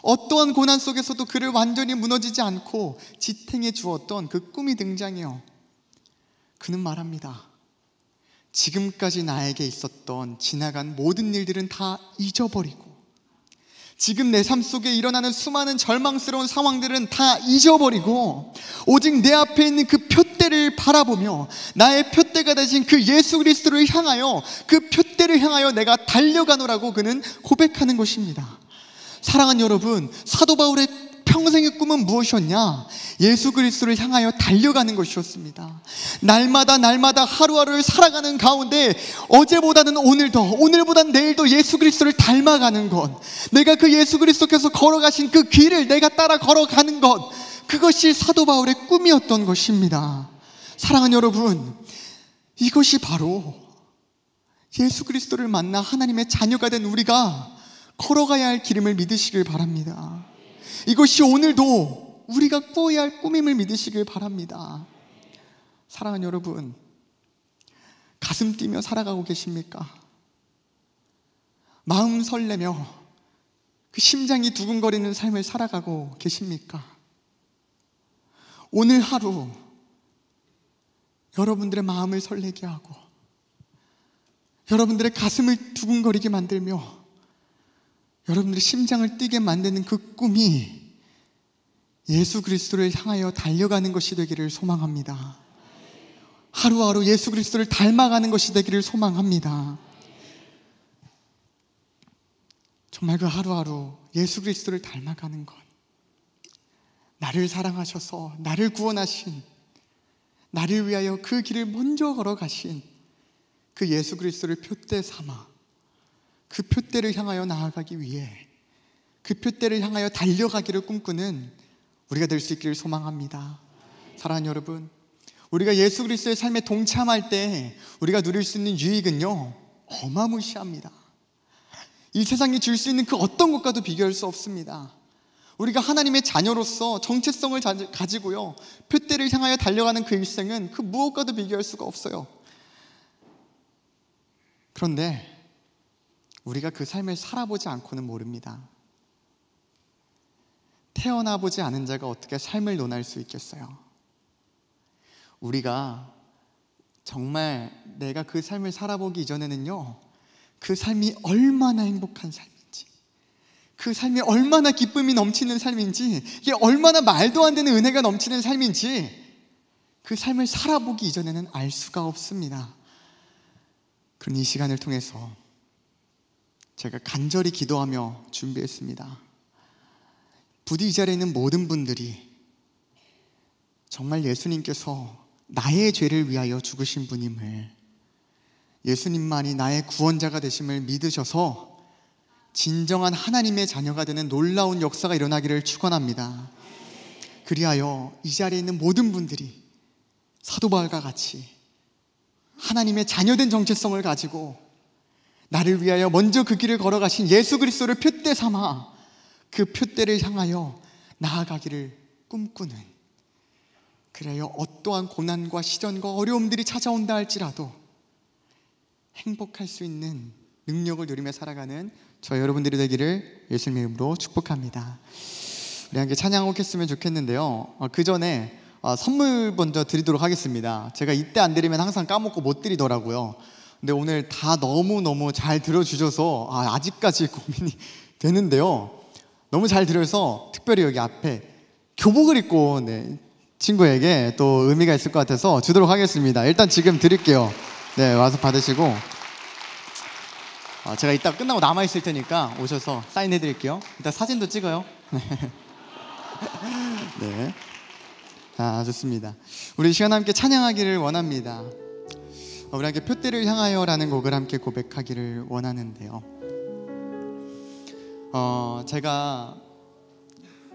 어떠한 고난 속에서도 그를 완전히 무너지지 않고 지탱해 주었던 그 꿈이 등장해요. 그는 말합니다. 지금까지 나에게 있었던 지나간 모든 일들은 다 잊어버리고, 지금 내 삶 속에 일어나는 수많은 절망스러운 상황들은 다 잊어버리고 오직 내 앞에 있는 그 표대를 바라보며 나의 표대가 되신 그 예수 그리스도를 향하여 그 표대를 향하여 내가 달려가노라고 그는 고백하는 것입니다. 사랑한 여러분, 사도 바울의 평생의 꿈은 무엇이었냐? 예수 그리스도를 향하여 달려가는 것이었습니다. 날마다 날마다 하루하루를 살아가는 가운데 어제보다는 오늘 더, 오늘보다는 내일 더 예수 그리스도를 닮아가는 것. 내가 그 예수 그리스도께서 걸어가신 그 길을 내가 따라 걸어가는 것. 그것이 사도 바울의 꿈이었던 것입니다. 사랑하는 여러분, 이것이 바로 예수 그리스도를 만나 하나님의 자녀가 된 우리가 걸어가야 할 길임을 믿으시길 바랍니다. 이것이 오늘도 우리가 꾸어야 할 꾸밈을 믿으시길 바랍니다. 사랑하는 여러분, 가슴 뛰며 살아가고 계십니까? 마음 설레며 그 심장이 두근거리는 삶을 살아가고 계십니까? 오늘 하루 여러분들의 마음을 설레게 하고 여러분들의 가슴을 두근거리게 만들며 여러분들의 심장을 뛰게 만드는 그 꿈이 예수 그리스도를 향하여 달려가는 것이 되기를 소망합니다. 하루하루 예수 그리스도를 닮아가는 것이 되기를 소망합니다. 정말 그 하루하루 예수 그리스도를 닮아가는 것. 나를 사랑하셔서 나를 구원하신 나를 위하여 그 길을 먼저 걸어가신 그 예수 그리스도를 표대 삼아 그 표대를 향하여 나아가기 위해 그 표대를 향하여 달려가기를 꿈꾸는 우리가 될 수 있기를 소망합니다. 사랑하는 여러분, 우리가 예수 그리스도의 삶에 동참할 때 우리가 누릴 수 있는 유익은요 어마무시합니다. 이 세상이 줄 수 있는 그 어떤 것과도 비교할 수 없습니다. 우리가 하나님의 자녀로서 정체성을 가지고요 표대를 향하여 달려가는 그 일생은 그 무엇과도 비교할 수가 없어요. 그런데 우리가 그 삶을 살아보지 않고는 모릅니다. 태어나 보지 않은 자가 어떻게 삶을 논할 수 있겠어요? 우리가 정말 내가 그 삶을 살아보기 이전에는요, 그 삶이 얼마나 행복한 삶인지, 그 삶이 얼마나 기쁨이 넘치는 삶인지, 이게 얼마나 말도 안 되는 은혜가 넘치는 삶인지, 그 삶을 살아보기 이전에는 알 수가 없습니다. 그런 이 시간을 통해서 제가 간절히 기도하며 준비했습니다. 부디 이 자리에 있는 모든 분들이 정말 예수님께서 나의 죄를 위하여 죽으신 분임을 예수님만이 나의 구원자가 되심을 믿으셔서 진정한 하나님의 자녀가 되는 놀라운 역사가 일어나기를 축원합니다. 그리하여 이 자리에 있는 모든 분들이 사도 바울과 같이 하나님의 자녀된 정체성을 가지고 나를 위하여 먼저 그 길을 걸어가신 예수 그리스도를 표대 삼아 그 표대를 향하여 나아가기를 꿈꾸는 그래요 어떠한 고난과 시련과 어려움들이 찾아온다 할지라도 행복할 수 있는 능력을 누리며 살아가는 저 여러분들이 되기를 예수님의 이름으로 축복합니다. 우리 함께 찬양 혹했으면 좋겠는데요. 어, 그 전에 어, 선물 먼저 드리도록 하겠습니다. 제가 이때 안 드리면 항상 까먹고 못 드리더라고요. 근데 오늘 다 너무너무 잘 들어주셔서 아, 아직까지 고민이 되는데요. 너무 잘 들어서 특별히 여기 앞에 교복을 입고 네, 친구에게 또 의미가 있을 것 같아서 주도록 하겠습니다. 일단 지금 드릴게요. 네, 와서 받으시고. 아, 제가 이따 끝나고 남아있을 테니까 오셔서 사인해드릴게요. 일단 사진도 찍어요. 네. 네. 아, 좋습니다. 우리 시간 함께 찬양하기를 원합니다. 어, 우리 에게 표대를 향하여라는 곡을 함께 고백하기를 원하는데요. 어, 제가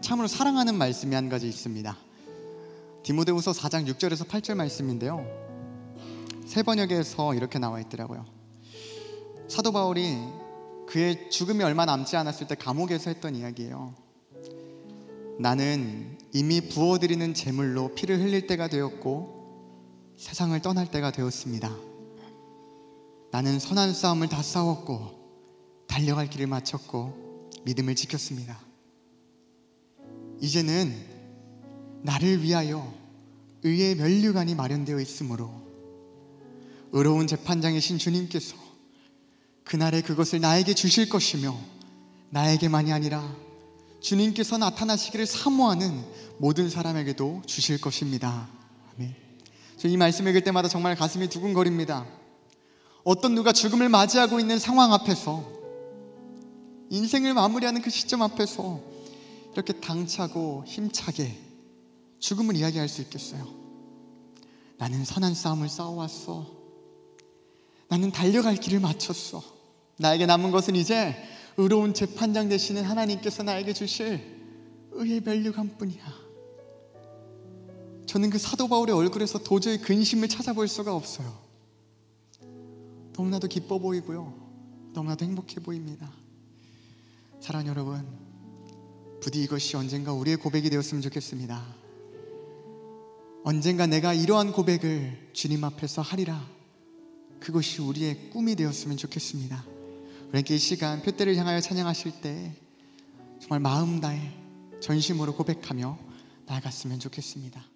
참으로 사랑하는 말씀이 한 가지 있습니다. 디모데후서 4장 6절에서 8절 말씀인데요. 세 번역에서 이렇게 나와 있더라고요. 사도 바울이 그의 죽음이 얼마 남지 않았을 때 감옥에서 했던 이야기예요. 나는 이미 부어드리는 제물로 피를 흘릴 때가 되었고 세상을 떠날 때가 되었습니다. 나는 선한 싸움을 다 싸웠고 달려갈 길을 마쳤고 믿음을 지켰습니다. 이제는 나를 위하여 의의 면류관이 마련되어 있으므로 의로운 재판장이신 주님께서 그날에 그것을 나에게 주실 것이며 나에게만이 아니라 주님께서 나타나시기를 사모하는 모든 사람에게도 주실 것입니다. 아멘. 저이 말씀 읽을 때마다 정말 가슴이 두근거립니다. 어떤 누가 죽음을 맞이하고 있는 상황 앞에서 인생을 마무리하는 그 시점 앞에서 이렇게 당차고 힘차게 죽음을 이야기할 수 있겠어요. 나는 선한 싸움을 싸워왔어. 나는 달려갈 길을 마쳤어. 나에게 남은 것은 이제 의로운 재판장 되시는 하나님께서 나에게 주실 의의 멸류관 뿐이야. 저는 그 사도 바울의 얼굴에서 도저히 근심을 찾아볼 수가 없어요. 너무나도 기뻐 보이고요. 너무나도 행복해 보입니다. 사랑 여러분, 부디 이것이 언젠가 우리의 고백이 되었으면 좋겠습니다. 언젠가 내가 이러한 고백을 주님 앞에서 하리라. 그것이 우리의 꿈이 되었으면 좋겠습니다. 우리에게 그러니까 이 시간 표대를 향하여 찬양하실 때 정말 마음 다해 전심으로 고백하며 나아갔으면 좋겠습니다.